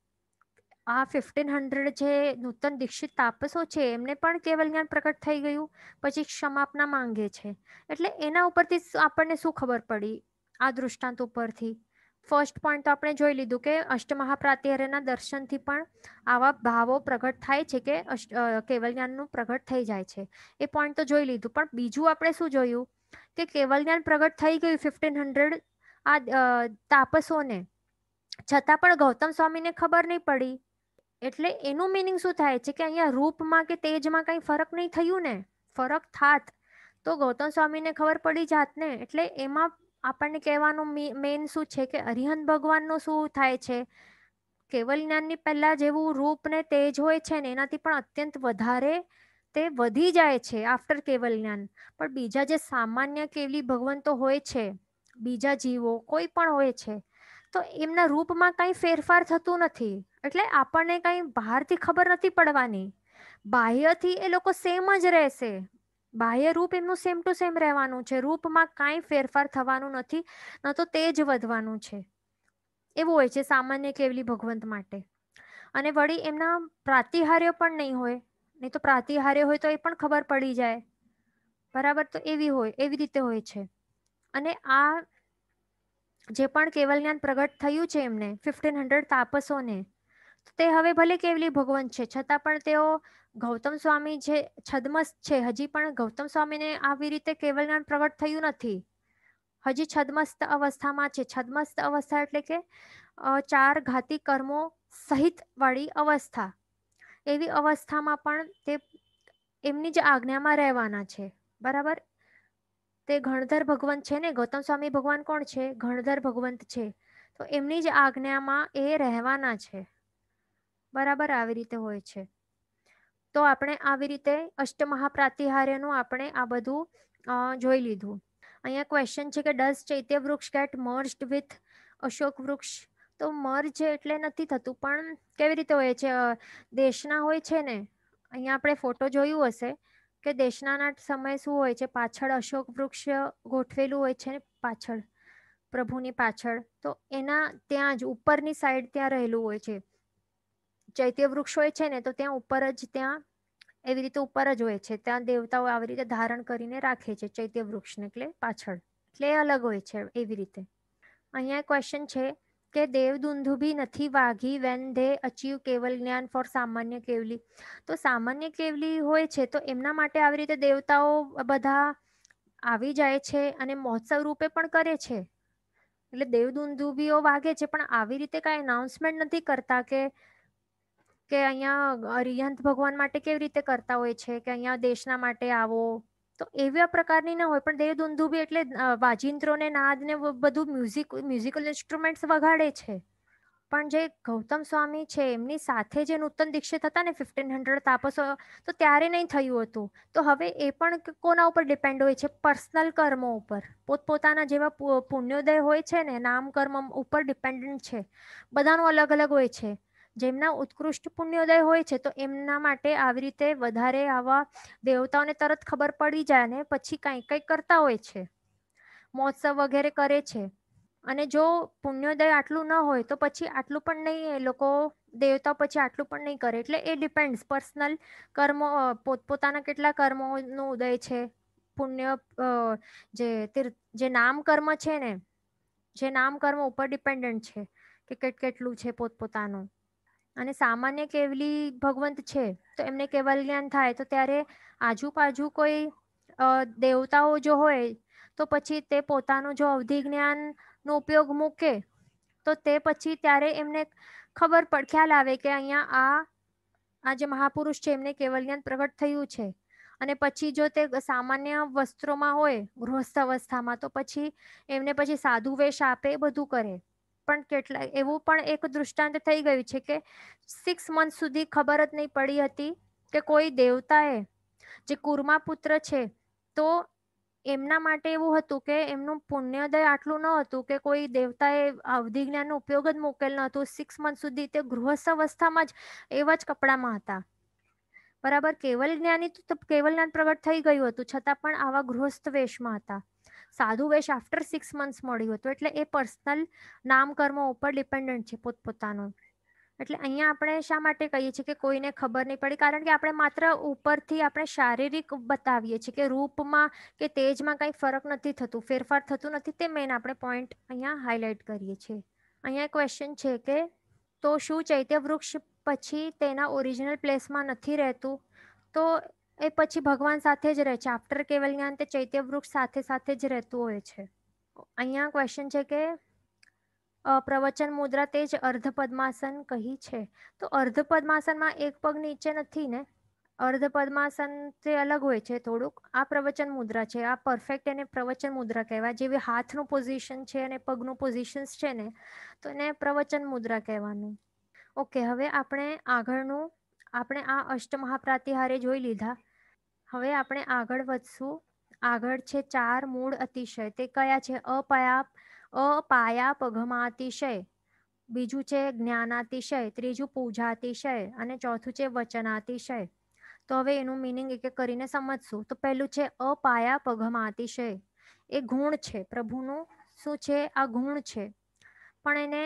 આ ફિફ્ટીન હંડ્રેડ જે નૂતન દીક્ષિત તાપસો છે એમને પણ કેવલ જ્ઞાન પ્રગટ થઈ ગયું પછી ક્ષમાપના માંગે છે એટલે એના ઉપરથી આપણને શું ખબર પડી આ દૃષ્ટાંત ઉપરથી ફર્સ્ટ પોઈન્ટ તો આપણે જોઈ લીધું કે અષ્ટમહાપ્રાત્યહારના દર્શનથી પણ આવા ભાવો પ્રગટ થાય છે કે કેવલ જ્ઞાનનું પ્રગટ થઈ જાય છે એ પોઈન્ટ તો જોઈ લીધું પણ બીજું આપણે શું જોયું કે કેવલ જ્ઞાન પ્રગટ થઈ ગયું ફિફ્ટીન હંડ્રેડ આ તાપસોને છતાં પણ ગૌતમ સ્વામીને ખબર નહીં પડી એટલે એનું મિનિંગ શું થાય છે કે અહીંયા રૂપમાં કે તેજમાં કંઈ ફરક નહીં થયું ને ફરક થાત તો ગૌતમ સ્વામીને ખબર પડી જાતને એટલે એમાં આપણને કહેવાનું મેઇન શું છે કે અરિહંત ભગવાનનું શું થાય છે કેવલ જ્ઞાનની પહેલાં જેવું રૂપ ને તેજ હોય છે ને એનાથી પણ અત્યંત વધારે તે વધી જાય છે આફ્ટર કેવલ જ્ઞાન પણ બીજા જે સામાન્ય કેવલી ભગવંતો હોય છે બીજા જીવો કોઈ પણ હોય છે તો એમના રૂપમાં કાંઈ ફેરફાર થતું નથી એટલે આપણને કંઈ બહારથી ખબર નથી પડવાની બાહ્યથી એ લોકો સેમ જ રહેશે બાહ્ય રૂપ એમનું સેમ ટુ સેમ રહેવાનું છે રૂપમાં કાંઈ ફેરફાર થવાનું નથી ન તો તે જ વધવાનું છે એવું હોય છે સામાન્ય કેવલી ભગવંત માટે અને વળી એમના પ્રાતિહાર્ય પણ નહીં હોય નહીં તો પ્રાતિહાર્ય હોય તો એ પણ ખબર પડી જાય બરાબર તો એવી હોય એવી રીતે હોય છે અને આ જે પણ કેવલ જ્ઞાન પ્રગટ થયું છે એમને ફિફ્ટીન હંડ્રેડ તાપસોને તે હવે ભલે કેવલી ભગવંત છે છતાં પણ તેઓ ગૌતમ સ્વામી જે છદમસ છે હજી પણ ગૌતમ સ્વામીને આવી રીતે કેવલ જ્ઞાન પ્રગટ થયું નથી હજી છદમસ્ત અવસ્થામાં છે છદમસ્ત અવસ્થા એટલે કે ચાર ઘાતી કર્મો સહિત વાળી અવસ્થા એવી અવસ્થામાં પણ તે એમની જ આજ્ઞામાં રહેવાના છે બરાબર તે ગણધર ભગવંત છે ને ગૌતમ સ્વામી ભગવાન કોણ છે ગણધર ભગવંત છે તો એમની જ આજ્ઞામાં એ રહેવાના છે બરાબર આવી રીતે હોય છે તો આપણે આવી રીતે અષ્ટમહાપ્રાતિહાર્યનું આપણે આ બધું જોઈ લીધું અહીંયા ક્વેશ્ચન છે કે ડઝ ચૈત્ય વૃક્ષ ગેટ મર્જડ વિથ અશોક વૃક્ષ તો મર્જ એટલે નથી થતું પણ કેવી રીતે હોય છે દેશના હોય છે ને અહીંયા આપણે ફોટો જોયું હશે કે દેશનાના સમય શું હોય છે પાછળ અશોક વૃક્ષ ગોઠવેલું હોય છે ને પાછળ પ્રભુની પાછળ તો એના ત્યાં જ ઉપરની સાઈડ ત્યાં રહેલું હોય છે ચૈત્ય વૃક્ષ હોય છે ને તો ત્યાં ઉપર જ ત્યાં એવી રીતે ઉપર જ હોય છે ત્યાં દેવતાઓ આવી રીતે ધારણ કરીને રાખે છે ચૈત્ય વૃક્ષને એટલે પાછળ એટલે અલગ હોય છે એવી રીતે અહીંયા ક્વેશ્ચન છે કે દેવદુંધુભી નથી વાઘી વેન ધે અચીવ કેવલ જ્ઞાન ફોર સામાન્ય કેવલી તો સામાન્ય કેવલી હોય છે તો એમના માટે આવી રીતે દેવતાઓ બધા આવી જાય છે અને મહોત્સવ રૂપે પણ કરે છે એટલે દેવદુંધુભીઓ વાગે છે પણ આવી રીતે કાંઈ એનાઉન્સમેન્ટ નથી કરતા કે કે અહીંયા અરિહંત ભગવાન માટે કેવી રીતે કરતા હોય છે કે અહીંયા દેશના માટે આવો તો એવા પ્રકારની ના હોય પણ દેવદુંદુભી એટલે વાજિંત્રોને ને નાદ ને બધું મ્યુઝિક મ્યુઝિકલ ઇન્સ્ટ્રુમેન્ટ્સ વગાડે છે પણ જે ગૌતમ સ્વામી છે એમની સાથે જે નૂતન દીક્ષિત હતા ને ફિફ્ટીન હંડ્રેડ તાપસો તો ત્યારે નહીં થયું હતું તો હવે એ પણ કોના ઉપર ડિપેન્ડ હોય છે પર્સનલ કર્મો ઉપર પોતપોતાના જેવા પુણ્યોદય હોય છે ને નામ કર્મ ઉપર ડિપેન્ડન્ટ છે બધાનું અલગ અલગ હોય છે જેમના ઉત્કૃષ્ટ પુણ્યોદય હોય છે તો એમના માટે આવી રીતે વધારે આવા દેવતાઓને તરત ખબર પડી જાય અને પછી કંઈક કંઈક કરતા હોય છે મહોત્સવ વગેરે કરે છે અને જો પુણ્યોદય આટલું ન હોય તો પછી આટલું પણ નહીં એ લોકો દેવતા પછી આટલું પણ નહીં કરે એટલે એ ડિપેન્ડ્સ પર્સનલ કર્મો પોતપોતાના કેટલા કર્મોનો ઉદય છે પુણ્ય જે તીર્થ જે નામ કર્મ છે ને જે નામ કર્મ ઉપર ડિપેન્ડન્ટ છે કે કેટલું છે પોતપોતાનું અને સામાન્ય કેવલી ભગવંત છે તો એમને કેવલ જ્ઞાન થાય તો ત્યારે આજુબાજુ કોઈ દેવતાઓ જો હોય તો પછી તે પોતાનું જો અવધિ જ્ઞાનનો ઉપયોગ મૂકે તો તે પછી ત્યારે એમને ખબર પડ ખ્યાલ આવે કે અહીંયા આ આ જે મહાપુરુષ છે એમને કેવલ જ્ઞાન પ્રગટ થયું છે અને પછી જો તે સામાન્ય વસ્ત્રોમાં હોય ગૃહસ્થ અવસ્થામાં તો પછી એમને પછી સાધુ વેશ આપે એ બધું કરે પણ કેટલા એવું પણ એક દૃષ્ટાંત થઈ ગયું છે કે સિક્સ મંથ સુધી ખબર જ નહીં પડી હતી કે કોઈ દેવતાએ જે કુર્મા પુત્ર છે તો એમના માટે એવું હતું કે એમનું પુણ્યોદય આટલું ન હતું કે કોઈ દેવતાએ અવધિ અવધિજ્ઞાનનો ઉપયોગ જ મોકેલ ન હતું સિક્સ મંથ સુધી તે ગૃહસ્થ અવસ્થામાં જ એવા જ કપડામાં હતા બરાબર કેવલ જ્ઞાની તો કેવલ જ્ઞાન પ્રગટ થઈ ગયું હતું છતાં પણ આવા ગૃહસ્થ વેશમાં હતા સાધુ વેશ આફ્ટર સિક્સ મંથ્સ મળ્યું હતું એટલે એ પર્સનલ નામકર્મો ઉપર ડિપેન્ડન્ટ છે પોતપોતાનું એટલે અહીંયા આપણે શા માટે કહીએ છીએ કે કોઈને ખબર નહીં પડી કારણ કે આપણે માત્ર ઉપરથી આપણે શારીરિક બતાવીએ છીએ કે રૂપમાં કે તેજમાં કંઈ ફરક નથી થતું ફેરફાર થતું નથી તે મેઇન આપણે પોઈન્ટ અહીંયા હાઇલાઇટ કરીએ છીએ અહીંયા ક્વેશ્ચન છે કે તો શું ચૈત્ય વૃક્ષ પછી તેના ઓરિજિનલ પ્લેસમાં નથી રહેતું તો એ પછી ભગવાન સાથે જ રહે છે આફ્ટર કેવલના અંતે ચૈત્ય વૃક્ષ સાથે સાથે જ રહેતું હોય છે અહીંયા ક્વેશ્ચન છે કે પ્રવચન મુદ્રા તે જ અર્ધ પદ્માસન કહી છે તો અર્ધ પદ્માસનમાં એક પગ નીચે નથી ને અર્ધ પદ્માસન તે અલગ હોય છે થોડુંક આ પ્રવચન મુદ્રા છે આ પરફેક્ટ એને પ્રવચન મુદ્રા કહેવાય જેવી હાથનું પોઝિશન છે અને પગનું પોઝિશન છે ને તો એને પ્રવચન મુદ્રા કહેવાનું ઓકે હવે આપણે આગળનું આપણે આ અષ્ટમહાપ્રાતિહારે જોઈ લીધા હવે આપણે આગળ વધશું આગળ છે ચાર મૂળ અતિશય તે કયા છે અપાયા અપાયા પઘમાતિશય બીજું છે જ્ઞાનાતિશય ત્રીજું પૂજાતિશય અને ચોથું છે વચનાતિશય તો હવે એનું મિનિંગ એક એક કરીને સમજશું તો પહેલું છે અપાયા પઘમાતિશય એ ગુણ છે પ્રભુનું શું છે આ ગુણ છે પણ એને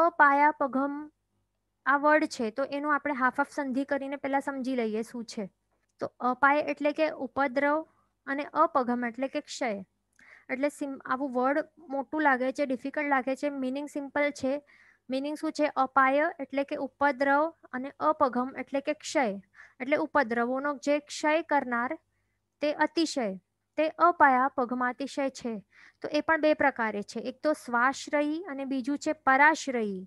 અપાયા પઘમ આ વર્ડ છે તો એનું આપણે હાફ હાફ સંધિ કરીને પહેલાં સમજી લઈએ શું છે તો અપાય એટલે કે ઉપદ્રવ અને અપગમ એટલે કે ક્ષય એટલે સિમ આવું વર્ડ મોટું લાગે છે ડિફિકલ્ટ લાગે છે મિનિંગ સિમ્પલ છે મિનિંગ શું છે અપાય એટલે કે ઉપદ્રવ અને અપગમ એટલે કે ક્ષય એટલે ઉપદ્રવોનો જે ક્ષય કરનાર તે અતિશય તે અપાયા પગમાતિશય છે તો એ પણ બે પ્રકારે છે એક તો શ્વાસરયી અને બીજું છે પરાશ્રયી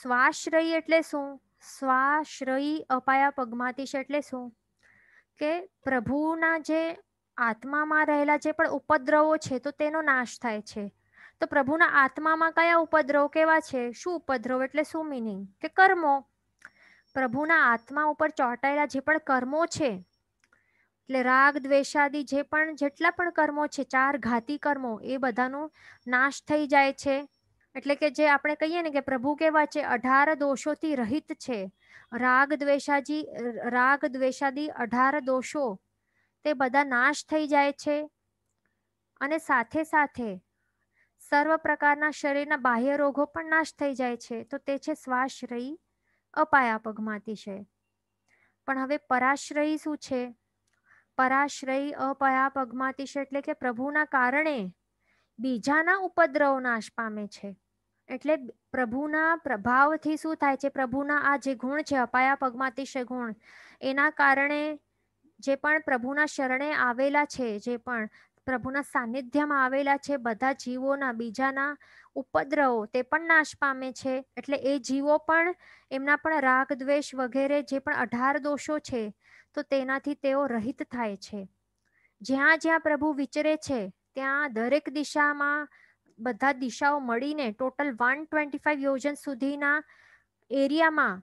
સ્વાશ્રયી એટલે શું સ્વાશ્રયી અપાયા પગમાતીશ એટલે શું કે પ્રભુના જે આત્મામાં રહેલા જે પણ ઉપદ્રવો છે તો તેનો નાશ થાય છે તો પ્રભુના આત્મામાં કયા ઉપદ્રવ કેવા છે શું ઉપદ્રવ એટલે શું મિનિંગ કે કર્મો પ્રભુના આત્મા ઉપર ચોંટાયેલા જે પણ કર્મો છે એટલે રાગ દ્વેષાદી જે પણ જેટલા પણ કર્મો છે ચાર ઘાતી કર્મો એ બધાનો નાશ થઈ જાય છે એટલે કે જે આપણે કહીએ ને કે પ્રભુ કેવા છે અઢાર દોષોથી રહિત છે રાગ દ્વેષાજી રાગ દ્વેષાદી અઢાર દોષો તે બધા નાશ થઈ જાય છે અને સાથે સાથે સર્વ પ્રકારના શરીરના બાહ્ય રોગો પણ નાશ થઈ જાય છે તો તે છે શ્વાસરયી અપાયા પગમાતી છે પણ હવે પરાશ્રયી શું છે પરાશ્રયી અપાયા પગમાતી છે એટલે કે પ્રભુના કારણે બીજાના ઉપદ્રવ નાશ પામે છે એટલે પ્રભુના પ્રભાવથી શું થાય છે પ્રભુના આ જે ગુણ છે અપાયા પગમાતિશય ગુણ એના કારણે જે પણ પ્રભુના શરણે આવેલા છે જે પણ પ્રભુના સાનિધ્યમાં આવેલા છે બધા જીવોના બીજાના ઉપદ્રવો તે પણ નાશ પામે છે એટલે એ જીવો પણ એમના પણ રાગ દ્વેષ વગેરે જે પણ અઢાર દોષો છે તો તેનાથી તેઓ રહિત થાય છે જ્યાં જ્યાં પ્રભુ વિચરે છે ત્યાં દરેક દિશામાં બધા દિશાઓ મળીને ટોટલ વન ટ્વેન્ટી ફાઈવ યોજન સુધીના એરિયામાં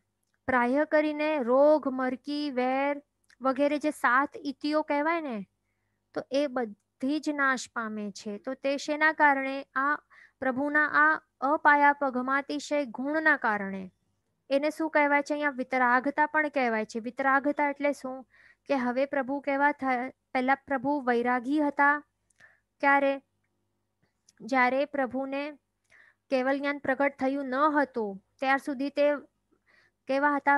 પ્રાય કરીને રોગ મરકી વેર વગેરે જે સાત ઇતિઓ કહેવાય ને તો એ બધી જ નાશ પામે છે તો તે શેના કારણે આ પ્રભુના આ અપાયા પગમાતિશય ગુણના કારણે એને શું કહેવાય છે અહીંયા વિતરાગતા પણ કહેવાય છે વિતરાગતા એટલે શું કે હવે પ્રભુ કહેવા પહેલા પ્રભુ વૈરાગી હતા ક્યારે જ્યારે પ્રભુને કેવલ જ્ઞાન પ્રગટ થયું ન હતું ત્યાર સુધી તે કેવા હતા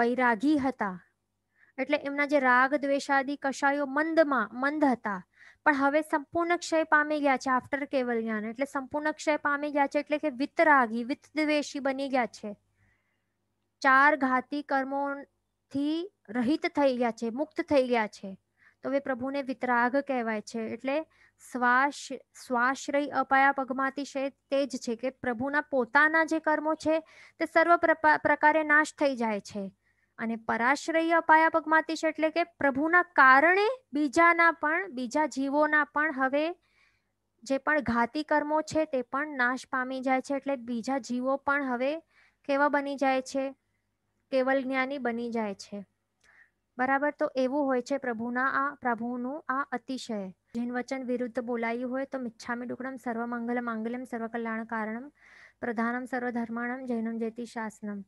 વૈરાગી હતા એટલે એમના જે રાગ દ્વેષાદી કશાયો મંદમાં મંદ હતા પણ હવે સંપૂર્ણ ક્ષય પામી ગયા છે આફ્ટર કેવલ જ્ઞાન એટલે સંપૂર્ણ ક્ષય પામી ગયા છે એટલે કે વિતરાગી વિતદ્વેષી બની ગયા છે ચાર ઘાતી કર્મોથી રહિત થઈ ગયા છે મુક્ત થઈ ગયા છે તો એ પ્રભુને વિતરાગ કહેવાય છે એટલે શ્વાસ શ્વાશ્રય અપાયા પગમાતી તે જ છે કે પ્રભુના પોતાના જે કર્મો છે તે સર્વ પ્રકારે નાશ થઈ જાય છે અને પરાશ્રય અપાયા પગમાતી છે એટલે કે પ્રભુના કારણે બીજાના પણ બીજા જીવોના પણ હવે જે પણ ઘાતી કર્મો છે તે પણ નાશ પામી જાય છે એટલે બીજા જીવો પણ હવે કેવા બની જાય છે કેવલ જ્ઞાની બની જાય છે બરાબર તો એવું હોય છે પ્રભુના આ પ્રભુનું આ અતિશય જૈન વચન વિરુદ્ધ બોલાયું હોય તો મિચ્છામી ડુકડમ સર્વમંગલ સર્વ કલ્યાણ કારણમ પ્રધાનમ સર્વધર્માણમ જૈનમ જૈતિ શાસનમ